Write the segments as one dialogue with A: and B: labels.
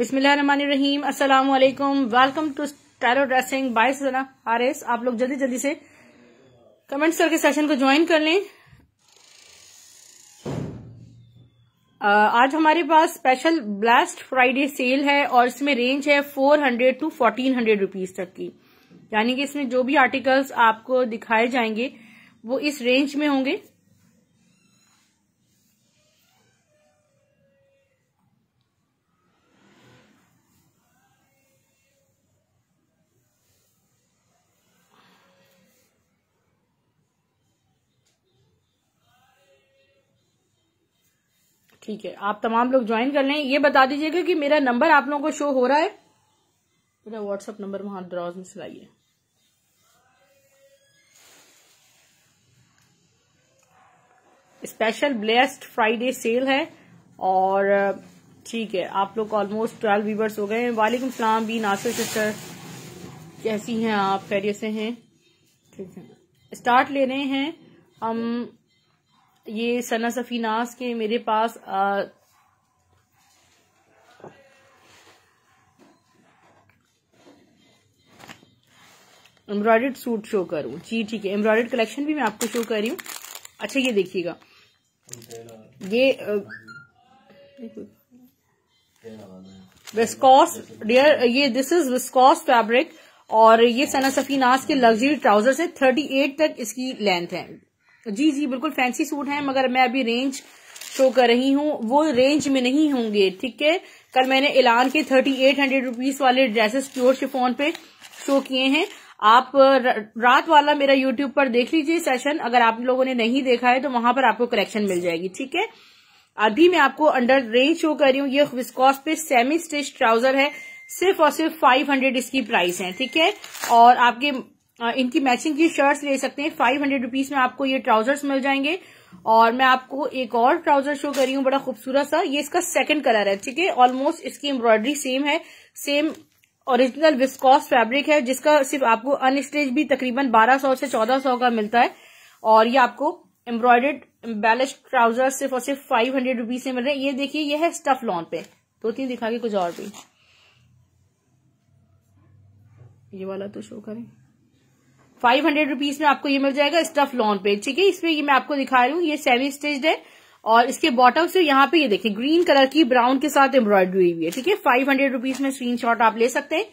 A: बिस्मिल्लाहिर्रहमानिर्रहीम अस्सलाम वालेकुम वेलकम टू टैरो ड्रेसिंग बाय सना आरएस आप लोग जल्दी जल्दी से कमेंट्स करके सेशन को ज्वाइन कर लें आज हमारे पास स्पेशल ब्लास्ट फ्राइडे सेल है और इसमें रेंज है 400 टू 1400 रुपीस तक की यानी कि इसमें जो भी आर्टिकल्स आपको दिखाए जाएंगे वो इस रेंज में होंगे ठीक है आप तमाम लोग ज्वाइन कर लें ये बता दीजिएगा कि मेरा नंबर आप लोगों को शो हो रहा है मेरा व्हाट्सअप नंबर वहां ड्रॉज में चलाइए स्पेशल ब्लेस्ड फ्राइडे सेल है और ठीक है आप लोग ऑलमोस्ट ट्वेल्व व्यूवर्स हो गए हैं वालेकुम सलाम बी नासिर सिस्टर कैसी हैं आप खैरियत से हैं ठीक है स्टार्ट ले रहे हैं हम ये सना सफीनास के मेरे पास आ, एम्ब्रॉयडर्ड सूट शो करूं जी ठीक है एम्ब्रॉयडर्ड कलेक्शन भी मैं आपको शो कर रही हूँ अच्छा ये देखिएगा ये विस्कॉस डियर ये दिस इज विस्कॉस फैब्रिक और ये सना सफीनास के लग्जरी ट्राउजर्स है थर्टी एट तक इसकी लेंथ है जी जी बिल्कुल फैंसी सूट है मगर मैं अभी रेंज शो कर रही हूँ वो रेंज में नहीं होंगे ठीक है कल मैंने ऐलान के थर्टी एट हंड्रेड रुपीज वाले ड्रेसेस प्योर शिफोन पे शो किए हैं आप रात वाला मेरा यूट्यूब पर देख लीजिए सेशन अगर आप लोगों ने नहीं देखा है तो वहां पर आपको करेक्शन मिल जाएगी ठीक है अभी मैं आपको अंडर रेंज शो कर रही हूँ ये विस्कॉस पे सेमी स्टिच ट्राउजर है सिर्फ और सिर्फ फाइव हंड्रेड इसकी प्राइस है ठीक है और आपके इनकी मैचिंग की शर्ट्स ले सकते हैं फाइव हंड्रेड रुपीज में आपको ये ट्राउजर्स मिल जाएंगे और मैं आपको एक और ट्राउजर शो कर रही हूँ बड़ा खूबसूरत सा ये इसका सेकंड कलर है ठीक है ऑलमोस्ट इसकी एम्ब्रॉयडरी सेम है सेम ओरिजिनल विस्कॉस फैब्रिक है जिसका सिर्फ आपको अनस्टेज भी तकरीबन 1200 से 1400 का मिलता है और ये आपको एम्ब्रॉयडेड बैलेंस ट्राउजर सिर्फ और सिर्फ फाइव हंड्रेड रुपीज से मिल रहे हैं ये देखिए ये है स्टफ लॉन पे दो तीन दिखा के कुछ और भी ये वाला तो शो करें फाइव हंड्रेड रुपीज में आपको ये मिल जाएगा स्टफ लॉन पे ठीक है इसमें ये मैं आपको दिखा रही हूँ ये सेमी स्टिच्ड है और इसके बॉटम से यहाँ पे ये देखिए ग्रीन कलर की ब्राउन के साथ एम्ब्रॉयडरी हुई है ठीक है फाइव हंड्रेड रुपीज में शॉट आप ले सकते हैं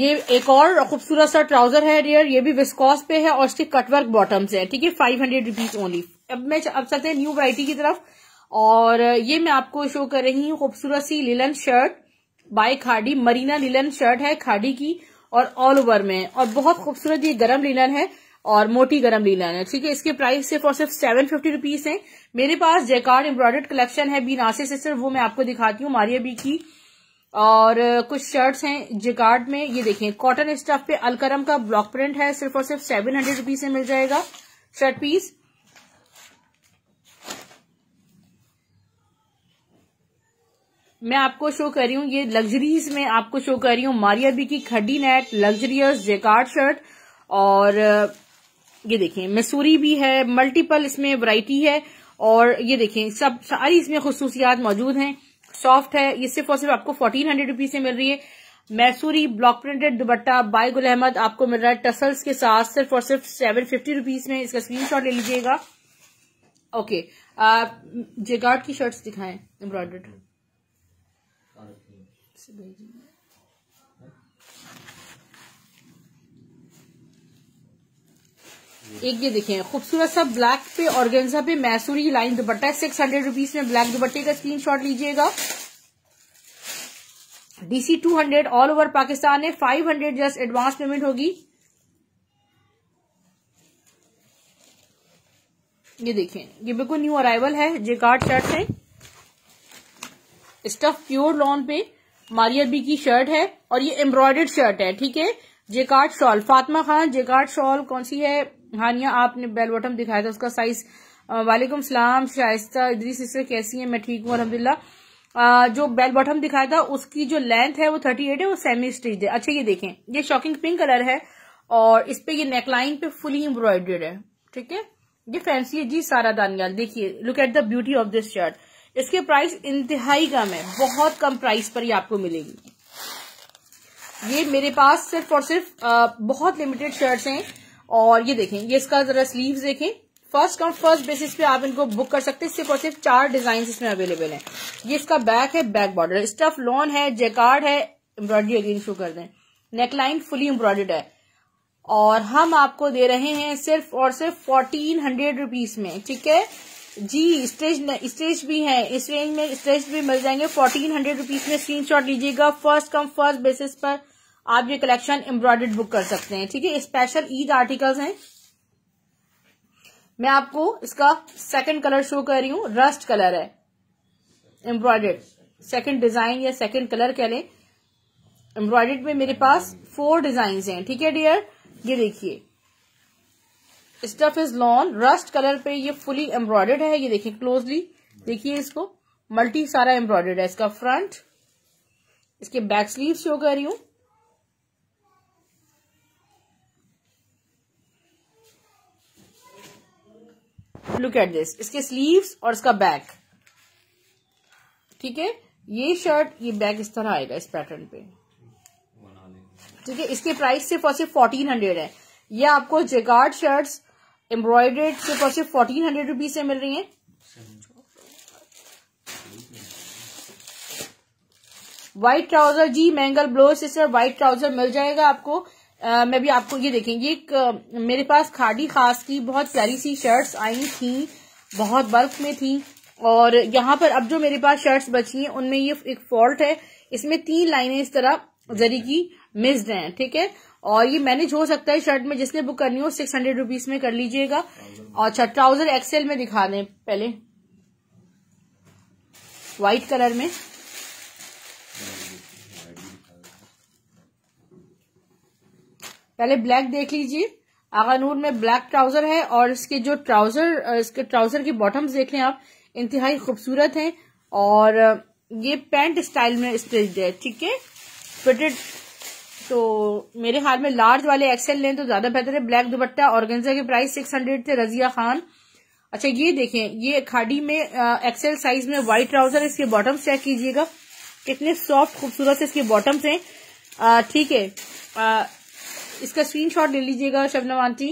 A: ये एक और खूबसूरत सा ट्राउजर है डियर ये भी विस्कॉस पे है और इसके कटवर्क बॉटम से है ठीक है फाइव हंड्रेड रुपीज ओनली अब मैं अब चलते हैं न्यू वरायटी की तरफ और ये मैं आपको शो कर रही हूँ खूबसूरत सी लिलन शर्ट बाय खाडी मरीना लिलन शर्ट है खाडी की और ऑल ओवर में और बहुत खूबसूरत ये गरम लीलन है और मोटी गरम लीलन है ठीक है इसके प्राइस सिर्फ और सिर्फ सेवन फिफ्टी रुपीज है मेरे पास जेकार्ड एम्ब्रॉयडर्ड कलेक्शन है बी नासे सिस्टर वो मैं आपको दिखाती हूँ मारिया बी की और uh, कुछ शर्ट्स हैं जेकार्ड में ये देखें कॉटन स्टफ पे अलकरम का ब्लॉक प्रिंट है सिर्फ और सिर्फ सेवन हंड्रेड रुपीज से मिल जाएगा शर्ट पीस मैं आपको शो कर रही हूँ ये लग्जरीज में आपको शो कर रही हूँ मारिया बी की खड्डी नेट लग्जरियस जेकार्ड शर्ट और ये देखें मसूरी भी है मल्टीपल इसमें वैरायटी है और ये देखें सब सारी इसमें खसूसियात मौजूद हैं सॉफ्ट है ये सिर्फ और सिर्फ आपको फोर्टीन हंड्रेड रुपीज से मिल रही है मैसूरी block printed dupatta by Gul Ahmed आपको मिल रहा है टसल्स के साथ सिर्फ और सिर्फ सेवन फिफ्टी रुपीज में इसका शॉट ले लीजिएगा ओके जेकार्ड की शर्ट्स दिखाएं एम्ब्रॉयडर्ड से भेजेंगे एक ये देखें खूबसूरत सा ब्लैक पे ऑर्गेन्जा पे मैसूरी लाइन दुपट्टा सिक्स हंड्रेड रुपीज में ब्लैक दुपट्टे का स्क्रीनशॉट लीजिएगा DC two hundred all over Pakistan है five hundred just advance payment होगी ये देखें ये बिल्कुल न्यू अराइवल है जे कार्ड शर्ट है स्टफ प्योर लॉन पे मारिया बी की शर्ट है और ये एम्ब्रॉयडर्ड शर्ट है ठीक है jacquard shawl Fatima Khan jacquard shawl कौन सी है हानिया आपने बेल बॉटम दिखाया था उसका साइज वालेकुम सलाम शाइस्ता इदरी सिस्टर कैसी है मैं ठीक हूँ अलहमदिल्ला जो बेल बॉटम दिखाया था उसकी जो लेंथ है वो थर्टी एट है वो सेमी स्टिच है अच्छा ये देखें ये शॉकिंग पिंक कलर है और इस पे ये नेकलाइन पे फुली एम्ब्रॉयडर्ड है ठीक है ये फैंसी है जी सारा दानियाल देखिए look at the beauty of this shirt इसके प्राइस इंतहाई कम है बहुत कम प्राइस पर ही आपको मिलेगी ये मेरे पास सिर्फ और सिर्फ आ, बहुत लिमिटेड शर्ट्स हैं और ये देखें ये इसका जरा स्लीव्स देखें फर्स्ट कम फर्स्ट बेसिस पे आप इनको बुक कर सकते हैं सिर्फ और सिर्फ चार डिजाइन इसमें अवेलेबल हैं ये इसका बैक है बैक बॉर्डर स्टफ लॉन है जेकार्ड है एम्ब्रॉयडरी अगेन शो कर दें नेकलाइन फुली एम्ब्रॉयडर्ड है और हम आपको दे रहे हैं सिर्फ और सिर्फ फोर्टीन हंड्रेड रुपीज में ठीक है जी स्टेज स्टेज भी है इस रेंज में स्टेज भी मिल जाएंगे फोर्टीन हंड्रेड रुपीज में स्क्रीन शॉट लीजिएगा फर्स्ट कम फर्स्ट बेसिस पर आप ये कलेक्शन एम्ब्रॉयडर्ड बुक कर सकते हैं ठीक है स्पेशल ईद आर्टिकल्स हैं मैं आपको इसका सेकंड कलर शो कर रही हूं रस्ट कलर है एम्ब्रॉयडर्ड सेकंड डिजाइन या सेकंड कलर कह लें एम्ब्रॉयडर्ड में मेरे पास फोर डिजाइन हैं ठीक है डियर ये देखिए stuff is lawn rust colour पे ये फुली एम्ब्रॉयडर्ड है ये देखिए क्लोजली देखिए इसको मल्टी सारा एम्ब्रॉयडर्ड है इसका फ्रंट इसके बैक स्लीव शो कर रही हूं लुक एट दिस इसके स्लीव्स और इसका बैक ठीक है ये शर्ट ये बैक इस तरह आएगा इस पैटर्न पे ठीक है इसके प्राइस सिर्फ और सिर्फ फोर्टीन हंड्रेड है ये आपको जेकार्ड शर्ट्स एम्ब्रॉयड्रेड के पास फोर्टीन हंड्रेड रुपीज से मिल रही है व्हाइट ट्राउजर जी मैंगल ब्लाउज सिस्टर व्हाइट ट्राउजर मिल जाएगा आपको आ, मैं भी आपको ये देखेंगे एक मेरे पास खाडी खास की बहुत प्यारी सी शर्ट्स आई थी बहुत बर्फ में थी और यहाँ पर अब जो मेरे पास शर्ट्स बची हैं उनमें ये एक फॉल्ट है इसमें तीन लाइनें इस तरह जरी की मिस्ड है ठीक है और ये मैनेज हो सकता है शर्ट में जिसने बुक करनी हो सिक्स हंड्रेड रुपीज में कर लीजिएगा और अच्छा ट्राउजर एक्सेल में दिखा दें पहले व्हाइट कलर में पहले ब्लैक देख लीजिए आगानूर में ब्लैक ट्राउजर है और इसके जो ट्राउजर इसके ट्राउजर की बॉटम्स देख लें आप इंतहाई खूबसूरत हैं और ये पैंट स्टाइल में स्टिच्ड है ठीक है फिटेड तो मेरे हाल में लार्ज वाले एक्सेल लें तो ज्यादा बेहतर है ब्लैक दुपट्टा गंजा के प्राइस सिक्स हंड्रेड थे रजिया खान अच्छा ये देखें ये खाड़ी में एक्सेल साइज में व्हाइट ट्राउजर इसके बॉटम चेक कीजिएगा कितने सॉफ्ट खूबसूरत से इसके बॉटम्स हैं ठीक है आ, इसका शॉट ले लीजिएगा शबनम आंटी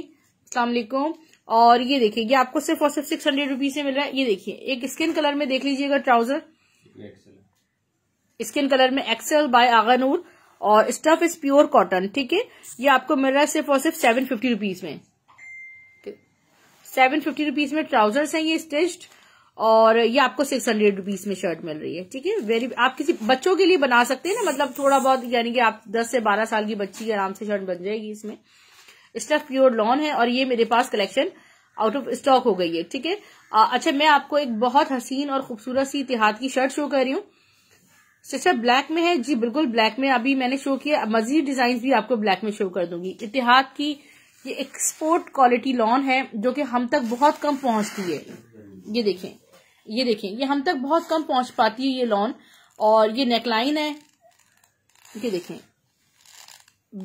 A: अलैक्म और ये देखिए ये आपको सिर्फ और सिर्फ सिक्स हंड्रेड रुपीज में मिल रहा है ये देखिए एक स्किन कलर में देख लीजिएगा ट्राउजर स्किन कलर में एक्सेल बाय आगानूर और स्टफ इज प्योर कॉटन ठीक है ये आपको मिल रहा है सिर्फ और सिर्फ सेवन फिफ्टी रुपीज में सेवन फिफ्टी रुपीज में ट्राउजर्स हैं ये स्टिच्ड और ये आपको सिक्स हंड्रेड रुपीज में शर्ट मिल रही है ठीक है वेरी आप किसी बच्चों के लिए बना सकते हैं ना मतलब थोड़ा बहुत यानी कि आप दस से बारह साल की बच्ची आराम से शर्ट बन जाएगी इसमें स्टफ प्योर लॉन है और ये मेरे पास कलेक्शन आउट ऑफ स्टॉक हो गई है ठीक है अच्छा मैं आपको एक बहुत हसीन और खूबसूरत सी इतिहाद की शर्ट शो कर रही हूँ सिस्टर ब्लैक में है जी बिल्कुल ब्लैक में अभी मैंने शो किया मजीद डिजाइन भी आपको ब्लैक में शो कर दूंगी इतिहाद की ये एक्सपोर्ट क्वालिटी लॉन है जो कि हम तक बहुत कम पहुंचती है ये देखें ये देखें ये हम तक बहुत कम पहुंच पाती है ये लॉन और ये नेकलाइन है ये देखें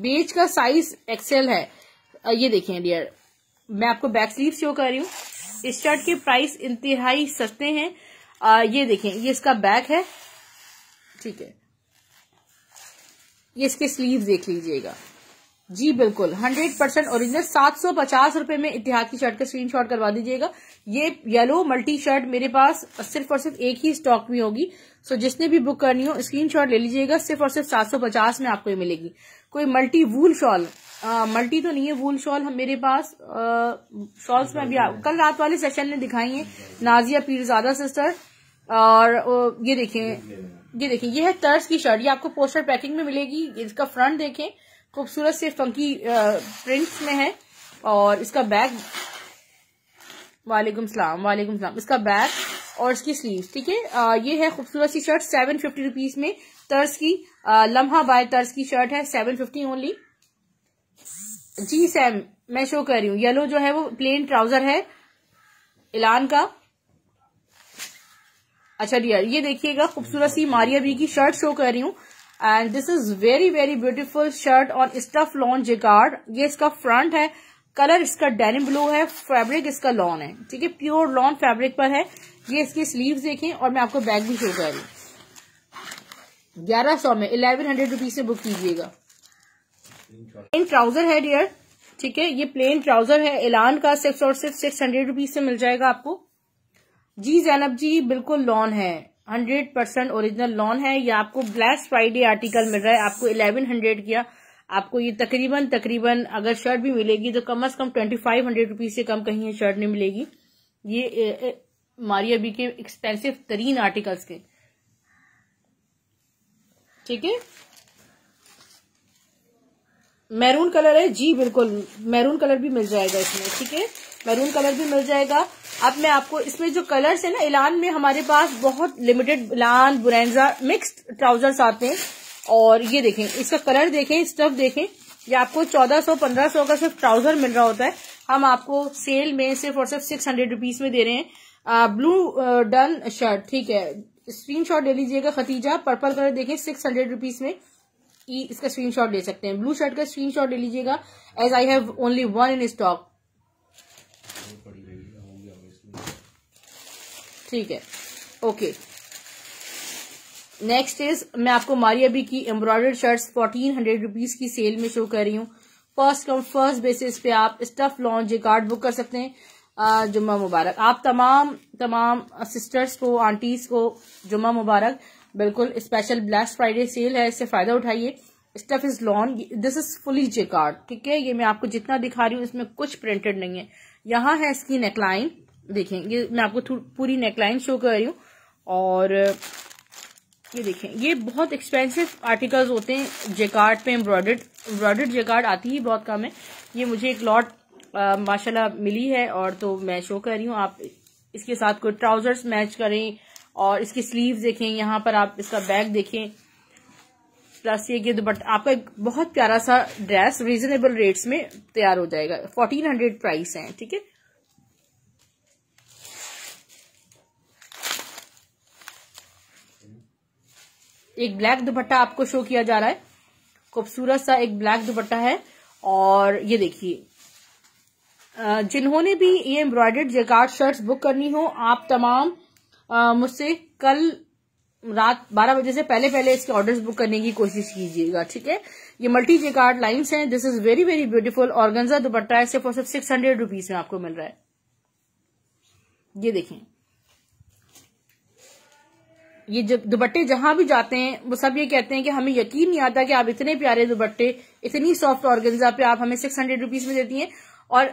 A: बेच का साइज एक्सेल है ये देखें डियर मैं आपको बैक स्लीव शो कर रही हूँ इस शर्ट के प्राइस इंतहाई सस्ते हैं ये देखें ये इसका बैक है ठीक है ये इसके स्लीव देख लीजिएगा जी बिल्कुल हंड्रेड परसेंट ओरिजिनल सात सौ पचास रुपए में इतिहास की शर्ट का स्क्रीनशॉट करवा दीजिएगा ये येलो मल्टी शर्ट मेरे पास सिर्फ और सिर्फ एक ही स्टॉक में होगी सो जिसने भी बुक करनी हो स्क्रीनशॉट ले लीजिएगा सिर्फ और सिर्फ सात सौ पचास में आपको ये मिलेगी कोई मल्टी वूल शॉल मल्टी तो नहीं है वूल शॉल हम मेरे पास शॉल्स में अभी कल रात वाले सेशन ने दिखाई है नाजिया पीरजादा सिस्टर और ये देखिये ये देखिए ये है तर्स की शर्ट ये आपको पोस्टर पैकिंग में मिलेगी इसका फ्रंट देखें खूबसूरत से फंकी प्रिंट्स में है और इसका बैग वालेकुम सलाम वालेकुम सलाम इसका बैग और इसकी स्लीव्स ठीक है ये है खूबसूरत सी शर्ट सेवन फिफ्टी रुपीज में तर्स की लम्हा बाय तर्स की शर्ट है सेवन फिफ्टी ओनली जी सैम मैं शो कर रही हूँ येलो जो है वो प्लेन ट्राउजर है ऐलान का अच्छा डियर ये देखिएगा खूबसूरत सी मारिया बी की शर्ट शो कर रही हूँ and this is very very beautiful shirt और स्टफ लॉन जेकार्ड ये इसका फ्रंट है कलर इसका डेनिम ब्लू है फैब्रिक इसका लॉन है ठीक है प्योर लॉन फैब्रिक पर है ये इसकी स्लीव देखें और मैं आपको बैग भी शो कर रही हूँ ग्यारह सौ में इलेवन हंड्रेड रुपीज में बुक कीजिएगा प्लेन ट्राउजर है डियर ठीक है ये प्लेन ट्राउजर है एलान का सिर्फ और सिर्फ सिक्स हंड्रेड रुपीज से मिल जाएगा आपको जी जैनब जी बिल्कुल लॉन है हंड्रेड परसेंट ओरिजिनल लॉन है ये आपको ब्लैक फ्राइडे आर्टिकल मिल रहा है आपको इलेवन हंड्रेड किया आपको ये तकरीबन तकरीबन अगर शर्ट भी मिलेगी तो कम अज कम ट्वेंटी फाइव हंड्रेड रुपीज से कम कहीं शर्ट नहीं मिलेगी ये मारिया बी के एक्सपेंसिव तरीन आर्टिकल्स के ठीक है मैरून कलर है जी बिल्कुल मैरून कलर भी मिल जाएगा इसमें ठीक है मैरून कलर भी मिल जाएगा अब मैं आपको इसमें जो कलर्स है ना इलान में हमारे पास बहुत लिमिटेड इलान बुरैंजा मिक्स्ड ट्राउजर्स आते हैं और ये देखें इसका कलर देखें स्टफ देखें ये आपको 1400 1500 का सिर्फ ट्राउजर मिल रहा होता है हम आपको सेल में सिर्फ और सिर्फ सिक्स हंड्रेड रुपीज में दे रहे हैं आ, ब्लू डन शर्ट ठीक है स्क्रीन शॉट ले लीजिएगा खतीजा पर्पल कलर देखें सिक्स हंड्रेड रुपीज में इसका स्क्रीन शॉट ले सकते हैं ब्लू शर्ट का स्क्रीन शॉट ले लीजिएगा as I have only one in stock ठीक है ओके नेक्स्ट इज मैं आपको मारिया बी की embroidered shirts fourteen hundred rupees की सेल में शो कर रही हूँ फर्स्ट कम फर्स्ट बेसिस पे आप स्टफ लॉन्च ये कार्ड बुक कर सकते हैं जुम्मा मुबारक आप तमाम तमाम सिस्टर्स को आंटीज को जुम्मा मुबारक बिल्कुल स्पेशल ब्लैक फ्राइडे सेल है इससे फायदा उठाइए stuff is lawn this is fully jacquard ठीक है ये मैं आपको जितना दिखा रही हूँ इसमें कुछ प्रिंटेड नहीं है यहाँ है इसकी नेकलाइन देखें ये मैं आपको पूरी नेकलाइन शो कर रही हूँ और ये देखें ये बहुत एक्सपेंसिव आर्टिकल्स होते हैं जेकार्ड पे एम्ब्रॉयडर्ड एम्ब्रॉयडर्ड जेकार्ड आती ही बहुत कम है ये मुझे एक लॉट माशाल्लाह मिली है और तो मैं शो कर रही हूँ आप इसके साथ कोई ट्राउजर्स मैच करें और इसकी स्लीव देखें यहाँ पर आप इसका बैग देखें प्लस ये गिद्ध बट आपका बहुत प्यारा सा ड्रेस रीजनेबल रेट्स में तैयार हो जाएगा फोर्टीन हंड्रेड प्राइस है ठीक है एक ब्लैक दुपट्टा आपको शो किया जा रहा है खूबसूरत सा एक ब्लैक दुपट्टा है और ये देखिए जिन्होंने भी ये एम्ब्रॉयडर्ड जेकार्ड शर्ट्स बुक करनी हो आप तमाम मुझसे कल रात 12 बजे से पहले पहले इसके ऑर्डर्स बुक करने की कोशिश कीजिएगा ठीक है ये मल्टी जेकार्ड लाइन्स हैं this is very very beautiful गंजा दुपट्टा है सिर्फ और सिर्फ सिक्स हंड्रेड रुपीज में आपको मिल रहा है ये देखें ये दुपट्टे जहां भी जाते हैं वो सब ये कहते हैं कि हमें यकीन नहीं आता कि आप इतने प्यारे दुपट्टे इतनी सॉफ्ट ऑर्गेन्जा पे आप हमें सिक्स हंड्रेड रुपीज में देती हैं और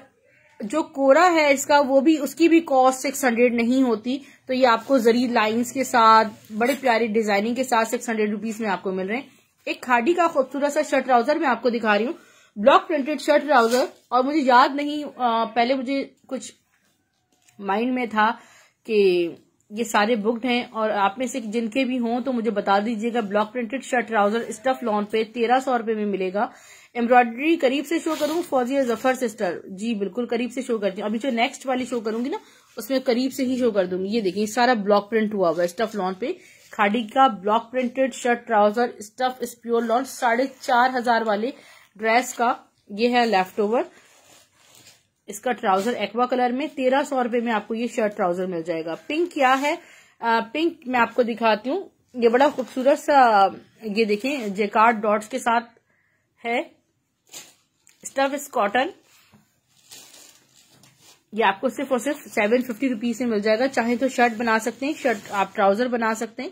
A: जो कोरा है इसका वो भी उसकी भी कॉस्ट सिक्स हंड्रेड नहीं होती तो ये आपको जरी लाइंस के साथ बड़े प्यारे डिजाइनिंग के साथ सिक्स हंड्रेड रुपीज में आपको मिल रहे हैं एक खाड़ी का खूबसूरत सा शर्ट ट्राउजर मैं आपको दिखा रही हूँ ब्लॉक प्रिंटेड शर्ट ट्राउजर और मुझे याद नहीं आ, पहले मुझे कुछ माइंड में था कि ये सारे बुकड हैं और आप में से जिनके भी हों तो मुझे बता दीजिएगा block printed shirt trouser stuff lawn पे तेरह सौ रूपये में मिलेगा एम्ब्रॉयडरी करीब से शो करूँ फौजिया जफर सिस्टर जी बिल्कुल करीब से शो करती हूँ अभी जो नेक्स्ट वाली शो करूंगी ना उसमें करीब से ही शो कर दूंगी ये देखिए सारा ब्लॉक प्रिंट हुआ हुआ स्टफ लॉन पे खाड़ी का block printed shirt trouser stuff pure lawn साढ़े चार हजार वाले ड्रेस का ये है लेफ्ट ओवर इसका ट्राउजर एक्वा कलर में तेरह सौ रूपये में आपको ये शर्ट ट्राउजर मिल जाएगा पिंक क्या है आ, पिंक मैं आपको दिखाती हूँ ये बड़ा खूबसूरत सा ये देखें जेकार्ड डॉट्स के साथ है स्टफ इज कॉटन ये आपको सिर्फ और सिर्फ सेवन फिफ्टी रुपीज में मिल जाएगा चाहे तो शर्ट बना सकते हैं शर्ट आप ट्राउजर बना सकते हैं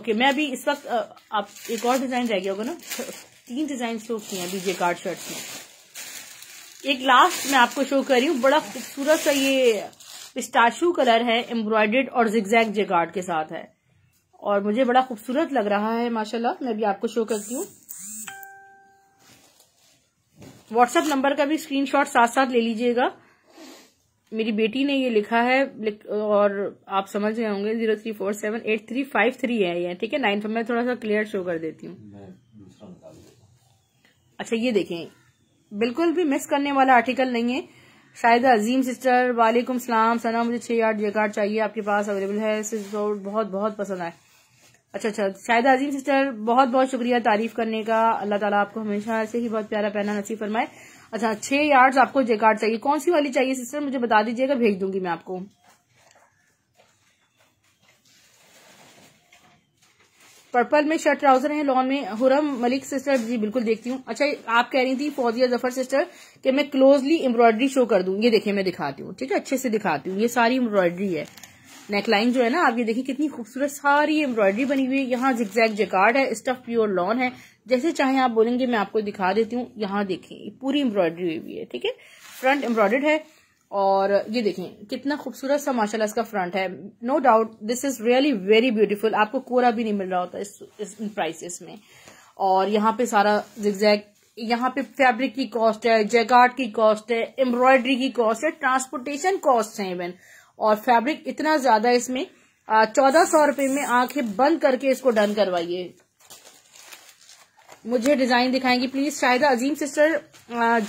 A: ओके मैं अभी इस वक्त आप एक और डिजाइन रह गया होगा ना तीन डिजाइन शो किए हैं अभी जेकार्ड शर्ट्स में एक लास्ट मैं आपको शो कर रही हूँ बड़ा खूबसूरत सा ये पिस्टाशू कलर है एम्ब्रॉयडेड और जिगजैग जेगार्ड के साथ है और मुझे बड़ा खूबसूरत लग रहा है माशाल्लाह मैं भी आपको शो करती हूँ व्हाट्सएप नंबर का भी स्क्रीनशॉट साथ साथ ले लीजिएगा मेरी बेटी ने ये लिखा है लिख, और आप समझ गए होंगे zero three four seven eight three five three है ये ठीक है नाइन मैं थोड़ा सा क्लियर शो कर देती हूँ अच्छा ये देखें बिल्कुल भी मिस करने वाला आर्टिकल नहीं है शायद अजीम सिस्टर वालेकुम सलाम सना मुझे छह यार्ड जे कार्ड चाहिए आपके पास अवेलेबल है सिस्टर बहुत बहुत पसंद आए अच्छा अच्छा शायद अजीम सिस्टर बहुत बहुत शुक्रिया तारीफ करने का अल्लाह ताला आपको हमेशा ऐसे ही बहुत प्यारा पहना नसीब फरमाए अच्छा छह यार्ड्स आपको जे कार्ड चाहिए कौन सी वाली चाहिए सिस्टर मुझे बता दीजिएगा भेज दूंगी मैं आपको पर्पल में शर्ट ट्राउजर है लॉन में हुरम मलिक सिस्टर जी बिल्कुल देखती हूँ अच्छा आप कह रही थी फौजिया जफर सिस्टर कि मैं क्लोजली एम्ब्रॉयडरी शो कर दूँ ये देखिए मैं दिखाती हूँ ठीक है अच्छे से दिखाती हूँ ये सारी एम्ब्रॉयडरी है नेकलाइन जो है ना आप ये देखिए कितनी खूबसूरत सारी एम्ब्रॉयडरी बनी हुई है यहाँ जिक्जैक जेकार्ड है स्टफ प्योर लॉन है जैसे चाहे आप बोलेंगे मैं आपको दिखा देती हूँ यहाँ देखिए पूरी एम्ब्रॉयडरी हुई है ठीक है फ्रंट एम्ब्रॉयडर्ड है और ये देखिए कितना खूबसूरत सा माशाल्लाह इसका फ्रंट है no doubt this is really very beautiful आपको कोरा भी नहीं मिल रहा होता इस, इस प्राइसेस में और यहाँ पे सारा एग्जैक्ट यहाँ पे फैब्रिक की कॉस्ट है जैकार्ड की कॉस्ट है एम्ब्रॉयडरी की कॉस्ट है ट्रांसपोर्टेशन कॉस्ट है इवन और फैब्रिक इतना ज्यादा इसमें चौदह सौ रुपए में आंखें बंद करके इसको डन करवाइए मुझे डिजाइन दिखाएंगी प्लीज शायद अजीम सिस्टर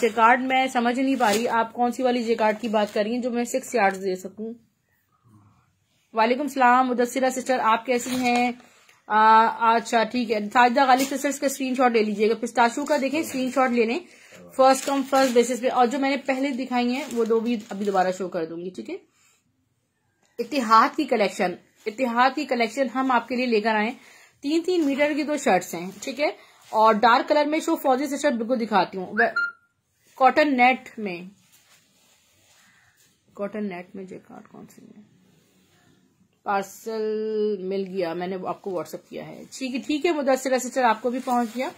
A: जेकार्ड मैं समझ नहीं पा रही आप कौन सी वाली जेकार्ड की बात कर रही हैं जो मैं सिक्स यार्ड दे सकूं वालेकुम सलाम मुदसरा सिस्टर आप कैसी हैं अच्छा ठीक है साजिदा गाली सिस्टर का शॉट ले लीजिएगा पिस्ताशू का देखें स्क्रीन ले लें फर्स्ट कम फर्स्ट बेसिस पे और जो मैंने पहले दिखाई है वो दो भी अभी दोबारा शो कर दूंगी ठीक है इतिहाद की कलेक्शन इतिहाद की कलेक्शन हम आपके लिए लेकर आए तीन तीन मीटर की दो शर्ट्स हैं ठीक है और डार्क कलर में शो फ्रोजी सिस्टर बिल्कुल दिखाती हूँ कॉटन नेट में कॉटन नेट में जे कार्ड कौन सी है पार्सल मिल गया मैंने आपको व्हाट्सअप किया है ठीक है ठीक है मुदसर सिस्टर आपको भी पहुंच गया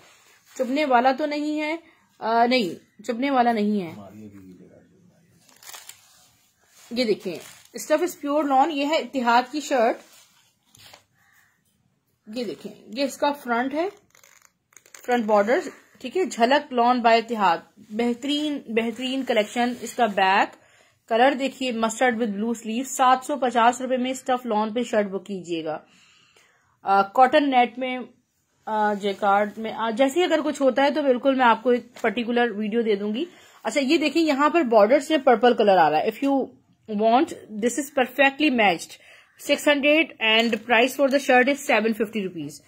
A: चुभने वाला तो नहीं है आ, नहीं चुभने वाला नहीं है ये देखिए स्टफ इज प्योर लॉन ये है इतिहाद की शर्ट ये देखें ये इसका फ्रंट है फ्रंट बॉर्डर ठीक है झलक लॉन बाय इतिहाद बेहतरीन बेहतरीन कलेक्शन इसका बैक कलर देखिए मस्टर्ड विद ब्लू स्लीव सात सौ पचास रुपए में स्टफ लॉन पे शर्ट बुक कीजिएगा कॉटन नेट में जेकार्ड में आ, जैसे ही अगर कुछ होता है तो बिल्कुल मैं आपको एक पर्टिकुलर वीडियो दे दूंगी अच्छा ये देखिए यहाँ पर बॉर्डर से पर्पल कलर आ रहा है if you want this is perfectly matched six hundred and price for the shirt is seven fifty rupees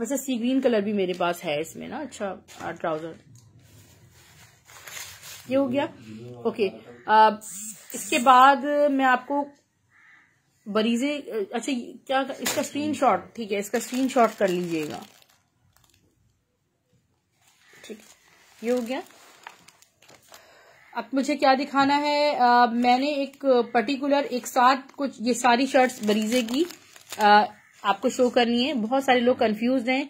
A: वैसे सी ग्रीन कलर भी मेरे पास है इसमें ना अच्छा ट्राउजर ये हो गया ओके इसके बाद मैं आपको बरीजे अच्छा क्या इसका स्क्रीनशॉट ठीक है इसका स्क्रीनशॉट कर लीजिएगा ठीक ये हो गया अब मुझे क्या दिखाना है आ, मैंने एक पर्टिकुलर एक साथ कुछ ये सारी शर्ट्स बरीजे की आ, आपको शो करनी है बहुत सारे लोग कंफ्यूज हैं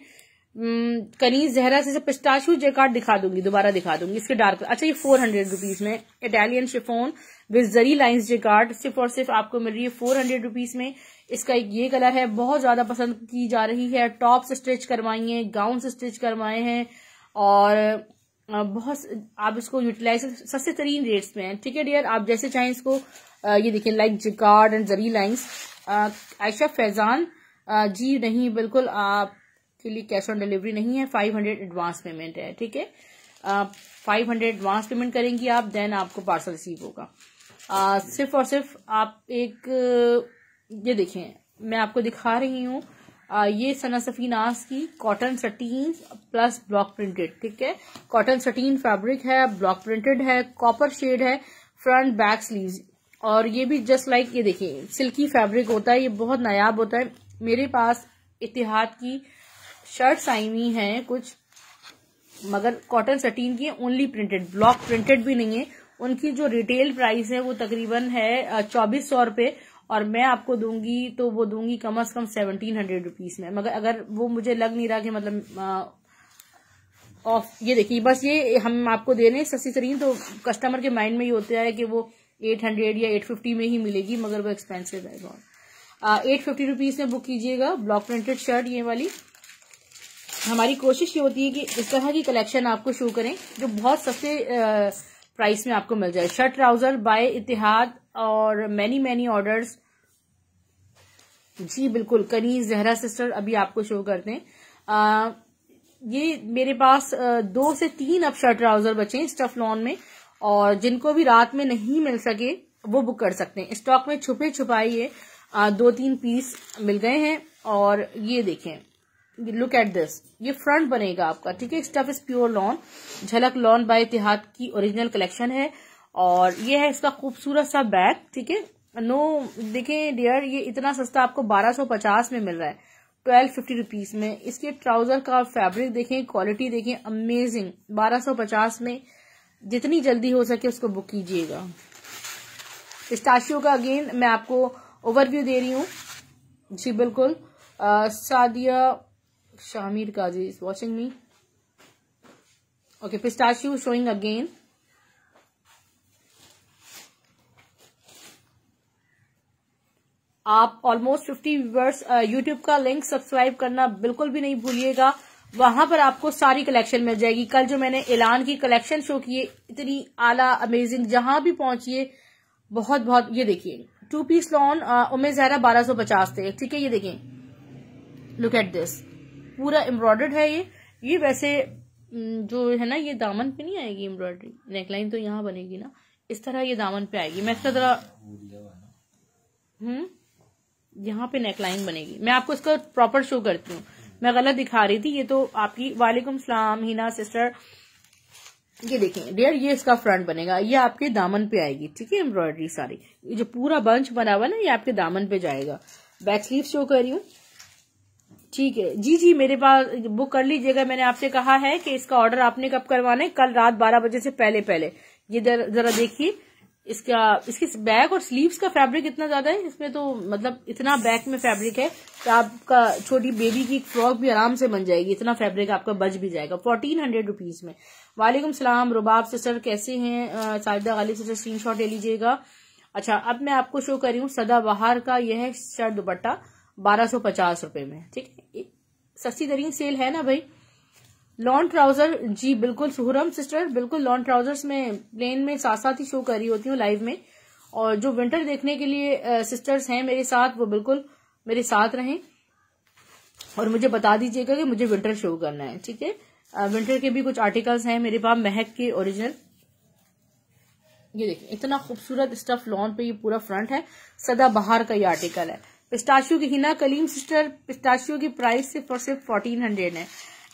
A: हम्म, कनीज जहरा से पिस्ताशू कार्ड दिखा दूंगी दोबारा दिखा दूंगी इसके डार्क अच्छा ये फोर हंड्रेड रुपीज में Italian chiffon with zari lines card सिर्फ और सिर्फ आपको मिल रही है फोर हंड्रेड रुपीज में इसका एक ये कलर है बहुत ज्यादा पसंद की जा रही है टॉप से करवाई है गाउन से करवाए हैं और बहुत आप इसको यूटिलाइज सस्ते तरीन रेट्स में है ठीक है डियर आप जैसे चाहें इसको ये देखिए like jacquard and zari lines Ayesha Faizan ji नहीं बिल्कुल आपके लिए कैश ऑन डिलीवरी नहीं है फाइव हंड्रेड एडवांस पेमेंट है ठीक है फाइव हंड्रेड एडवांस पेमेंट करेंगी आप देन आपको पार्सल रिसीव होगा आ, सिर्फ और सिर्फ आप एक ये देखें मैं आपको दिखा रही हूँ ये सना सफीनास की cotton satin plus block printed ठीक है कॉटन सटीन फैब्रिक है ब्लॉक प्रिंटेड है कॉपर शेड है फ्रंट बैक स्लीव और ये भी जस्ट लाइक ये देखिए सिल्की फैब्रिक होता है ये बहुत नायाब होता है मेरे पास इतिहाद की शर्ट्स आई हुई हैं कुछ मगर कॉटन सटीन की ओनली प्रिंटेड ब्लॉक प्रिंटेड भी नहीं है उनकी जो रिटेल प्राइस है वो तकरीबन है चौबीस सौ रूपये और मैं आपको दूंगी तो वो दूंगी कम अज कम सेवनटीन हंड्रेड रुपीज में मगर अगर वो मुझे लग नहीं रहा कि मतलब ऑफ ये देखिए बस ये हम आपको दे रहे हैं सस्ती तरीन तो कस्टमर के माइंड में ही होता है कि वो एट हंड्रेड या एट फिफ्टी में ही मिलेगी मगर वो एक्सपेंसिव है बहुत एट फिफ्टी रुपीज़ में बुक कीजिएगा ब्लॉक प्रिंटेड शर्ट ये वाली हमारी कोशिश ये होती है कि इस तरह की कलेक्शन आपको शो करें जो बहुत सस्ते प्राइस में आपको मिल जाए शर्ट ट्राउजर बाय इतिहाद और मैनी मैनी ऑर्डर जी बिल्कुल कनी जहरा सिस्टर अभी आपको शो करते हैं आ, ये मेरे पास दो से तीन अब शर्ट ट्राउजर बचे हैं स्टफ लॉन में और जिनको भी रात में नहीं मिल सके वो बुक कर सकते हैं स्टॉक में छुपे छुपाइए आ, दो तीन पीस मिल गए हैं और ये देखें लुक एट दिस ये फ्रंट बनेगा आपका ठीक है स्टफ इज प्योर लॉन झलक लॉन बाय इतिहाद की ओरिजिनल कलेक्शन है और ये है इसका खूबसूरत सा बैग ठीक है नो देखे डियर ये इतना सस्ता आपको 1250 में मिल रहा है ट्वेल्व फिफ्टी में इसके ट्राउजर का फैब्रिक देखें क्वालिटी देखें अमेजिंग 1250 में जितनी जल्दी हो सके उसको बुक कीजिएगा पिस्टाशियो का अगेन मैं आपको ओवरव्यू दे रही हूँ जी बिल्कुल Sadia Shamir Qazi is watching me okay pistachio showing again आप ऑलमोस्ट फिफ्टी व्यूवर्स यूट्यूब का लिंक सब्सक्राइब करना बिल्कुल भी नहीं भूलिएगा वहां पर आपको सारी कलेक्शन मिल जाएगी कल जो मैंने ऐलान की कलेक्शन शो किए इतनी आला अमेजिंग जहां भी पहुंचिए बहुत बहुत ये देखिए two piece lawn Umer Zahra बारह सौ पचास थे ठीक है ये देखें लुक एट दिस पूरा एम्ब्रॉयडर्ड है ये ये वैसे जो है ना ये दामन पे नहीं आएगी एम्ब्रॉयडरी नेकलाइन तो यहाँ बनेगी ना इस तरह ये दामन पे आएगी मैं इसका जरा हम्म यहाँ पे नेकलाइन बनेगी मैं आपको इसका प्रॉपर शो करती हूँ मैं गलत दिखा रही थी ये तो आपकी वालेकुम सलाम हिना सिस्टर ये देखें डियर ये इसका फ्रंट बनेगा ये आपके दामन पे आएगी ठीक है एम्ब्रॉयडरी सारी ये जो पूरा बंच बना हुआ ना ये आपके दामन पे जाएगा बैक स्लीव शो कर रही हूँ ठीक है जी जी मेरे पास बुक कर लीजिएगा मैंने आपसे कहा है कि इसका ऑर्डर आपने कब करवाना है कल रात बारह बजे से पहले पहले ये जरा देखिए इसका इसके बैक और स्लीव्स का फैब्रिक इतना ज्यादा है इसमें तो मतलब इतना बैक में फैब्रिक है कि आपका छोटी बेबी की फ्रॉक भी आराम से बन जाएगी इतना फैब्रिक आपका बच भी जाएगा फोर्टीन हंड्रेड रुपीज में वालेकुम सलाम रुबाब से सर कैसे हैं साजिदा गालिब से सर स्क्रीन ले लीजिएगा अच्छा अब मैं आपको शो कर रही हूँ सदाबहार का यह है शर्ट दुपट्टा बारह सौ पचास रुपए में ठीक है सस्ती तरीन सेल है ना भाई लॉन्ग ट्राउजर जी बिल्कुल सुहरम सिस्टर बिल्कुल लॉन्ग ट्राउजर्स में प्लेन में साथ साथ ही शो कर रही होती हूँ लाइव में और जो विंटर देखने के लिए सिस्टर्स हैं मेरे साथ वो बिल्कुल मेरे साथ रहें और मुझे बता दीजिएगा कि मुझे विंटर शो करना है ठीक है विंटर के भी कुछ आर्टिकल्स हैं मेरे पास महक के ओरिजिनल ये देखिए इतना खूबसूरत स्टफ लॉन पे ये पूरा फ्रंट है सदा बहार का ये आर्टिकल है पिस्ताशियो की हिना कलीम सिस्टर पिस्ताशियो की प्राइस सिर्फ और सिर्फ फोर्टीन हंड्रेड है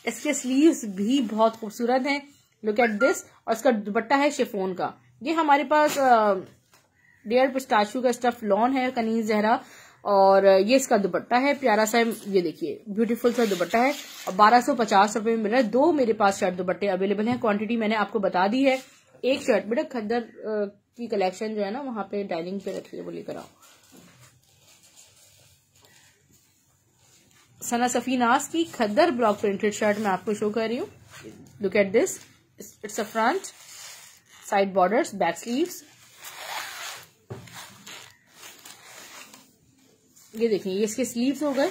A: इसके स्लीव्स भी बहुत खूबसूरत हैं लुक एट दिस और इसका दुपट्टा है शेफोन का ये हमारे पास डेयर पिस्टाचू का स्टफ लॉन है कनीज जहरा और ये इसका दुपट्टा है प्यारा सा ये देखिए ब्यूटीफुल सा दुपट्टा है और बारह सौ पचास रुपए में मिल रहा है दो मेरे पास शर्ट दुपट्टे अवेलेबल हैं क्वांटिटी मैंने आपको बता दी है एक शर्ट बेटा खद्दर की कलेक्शन जो है ना वहां पे डाइनिंग पे रखिए वो लेकर आओ सना सफीनास की खद्दर ब्लॉक प्रिंटेड शर्ट मैं आपको शो कर रही हूँ look at this it's a front side border back sleeve ये देखिए ये इसके स्लीव्स हो गए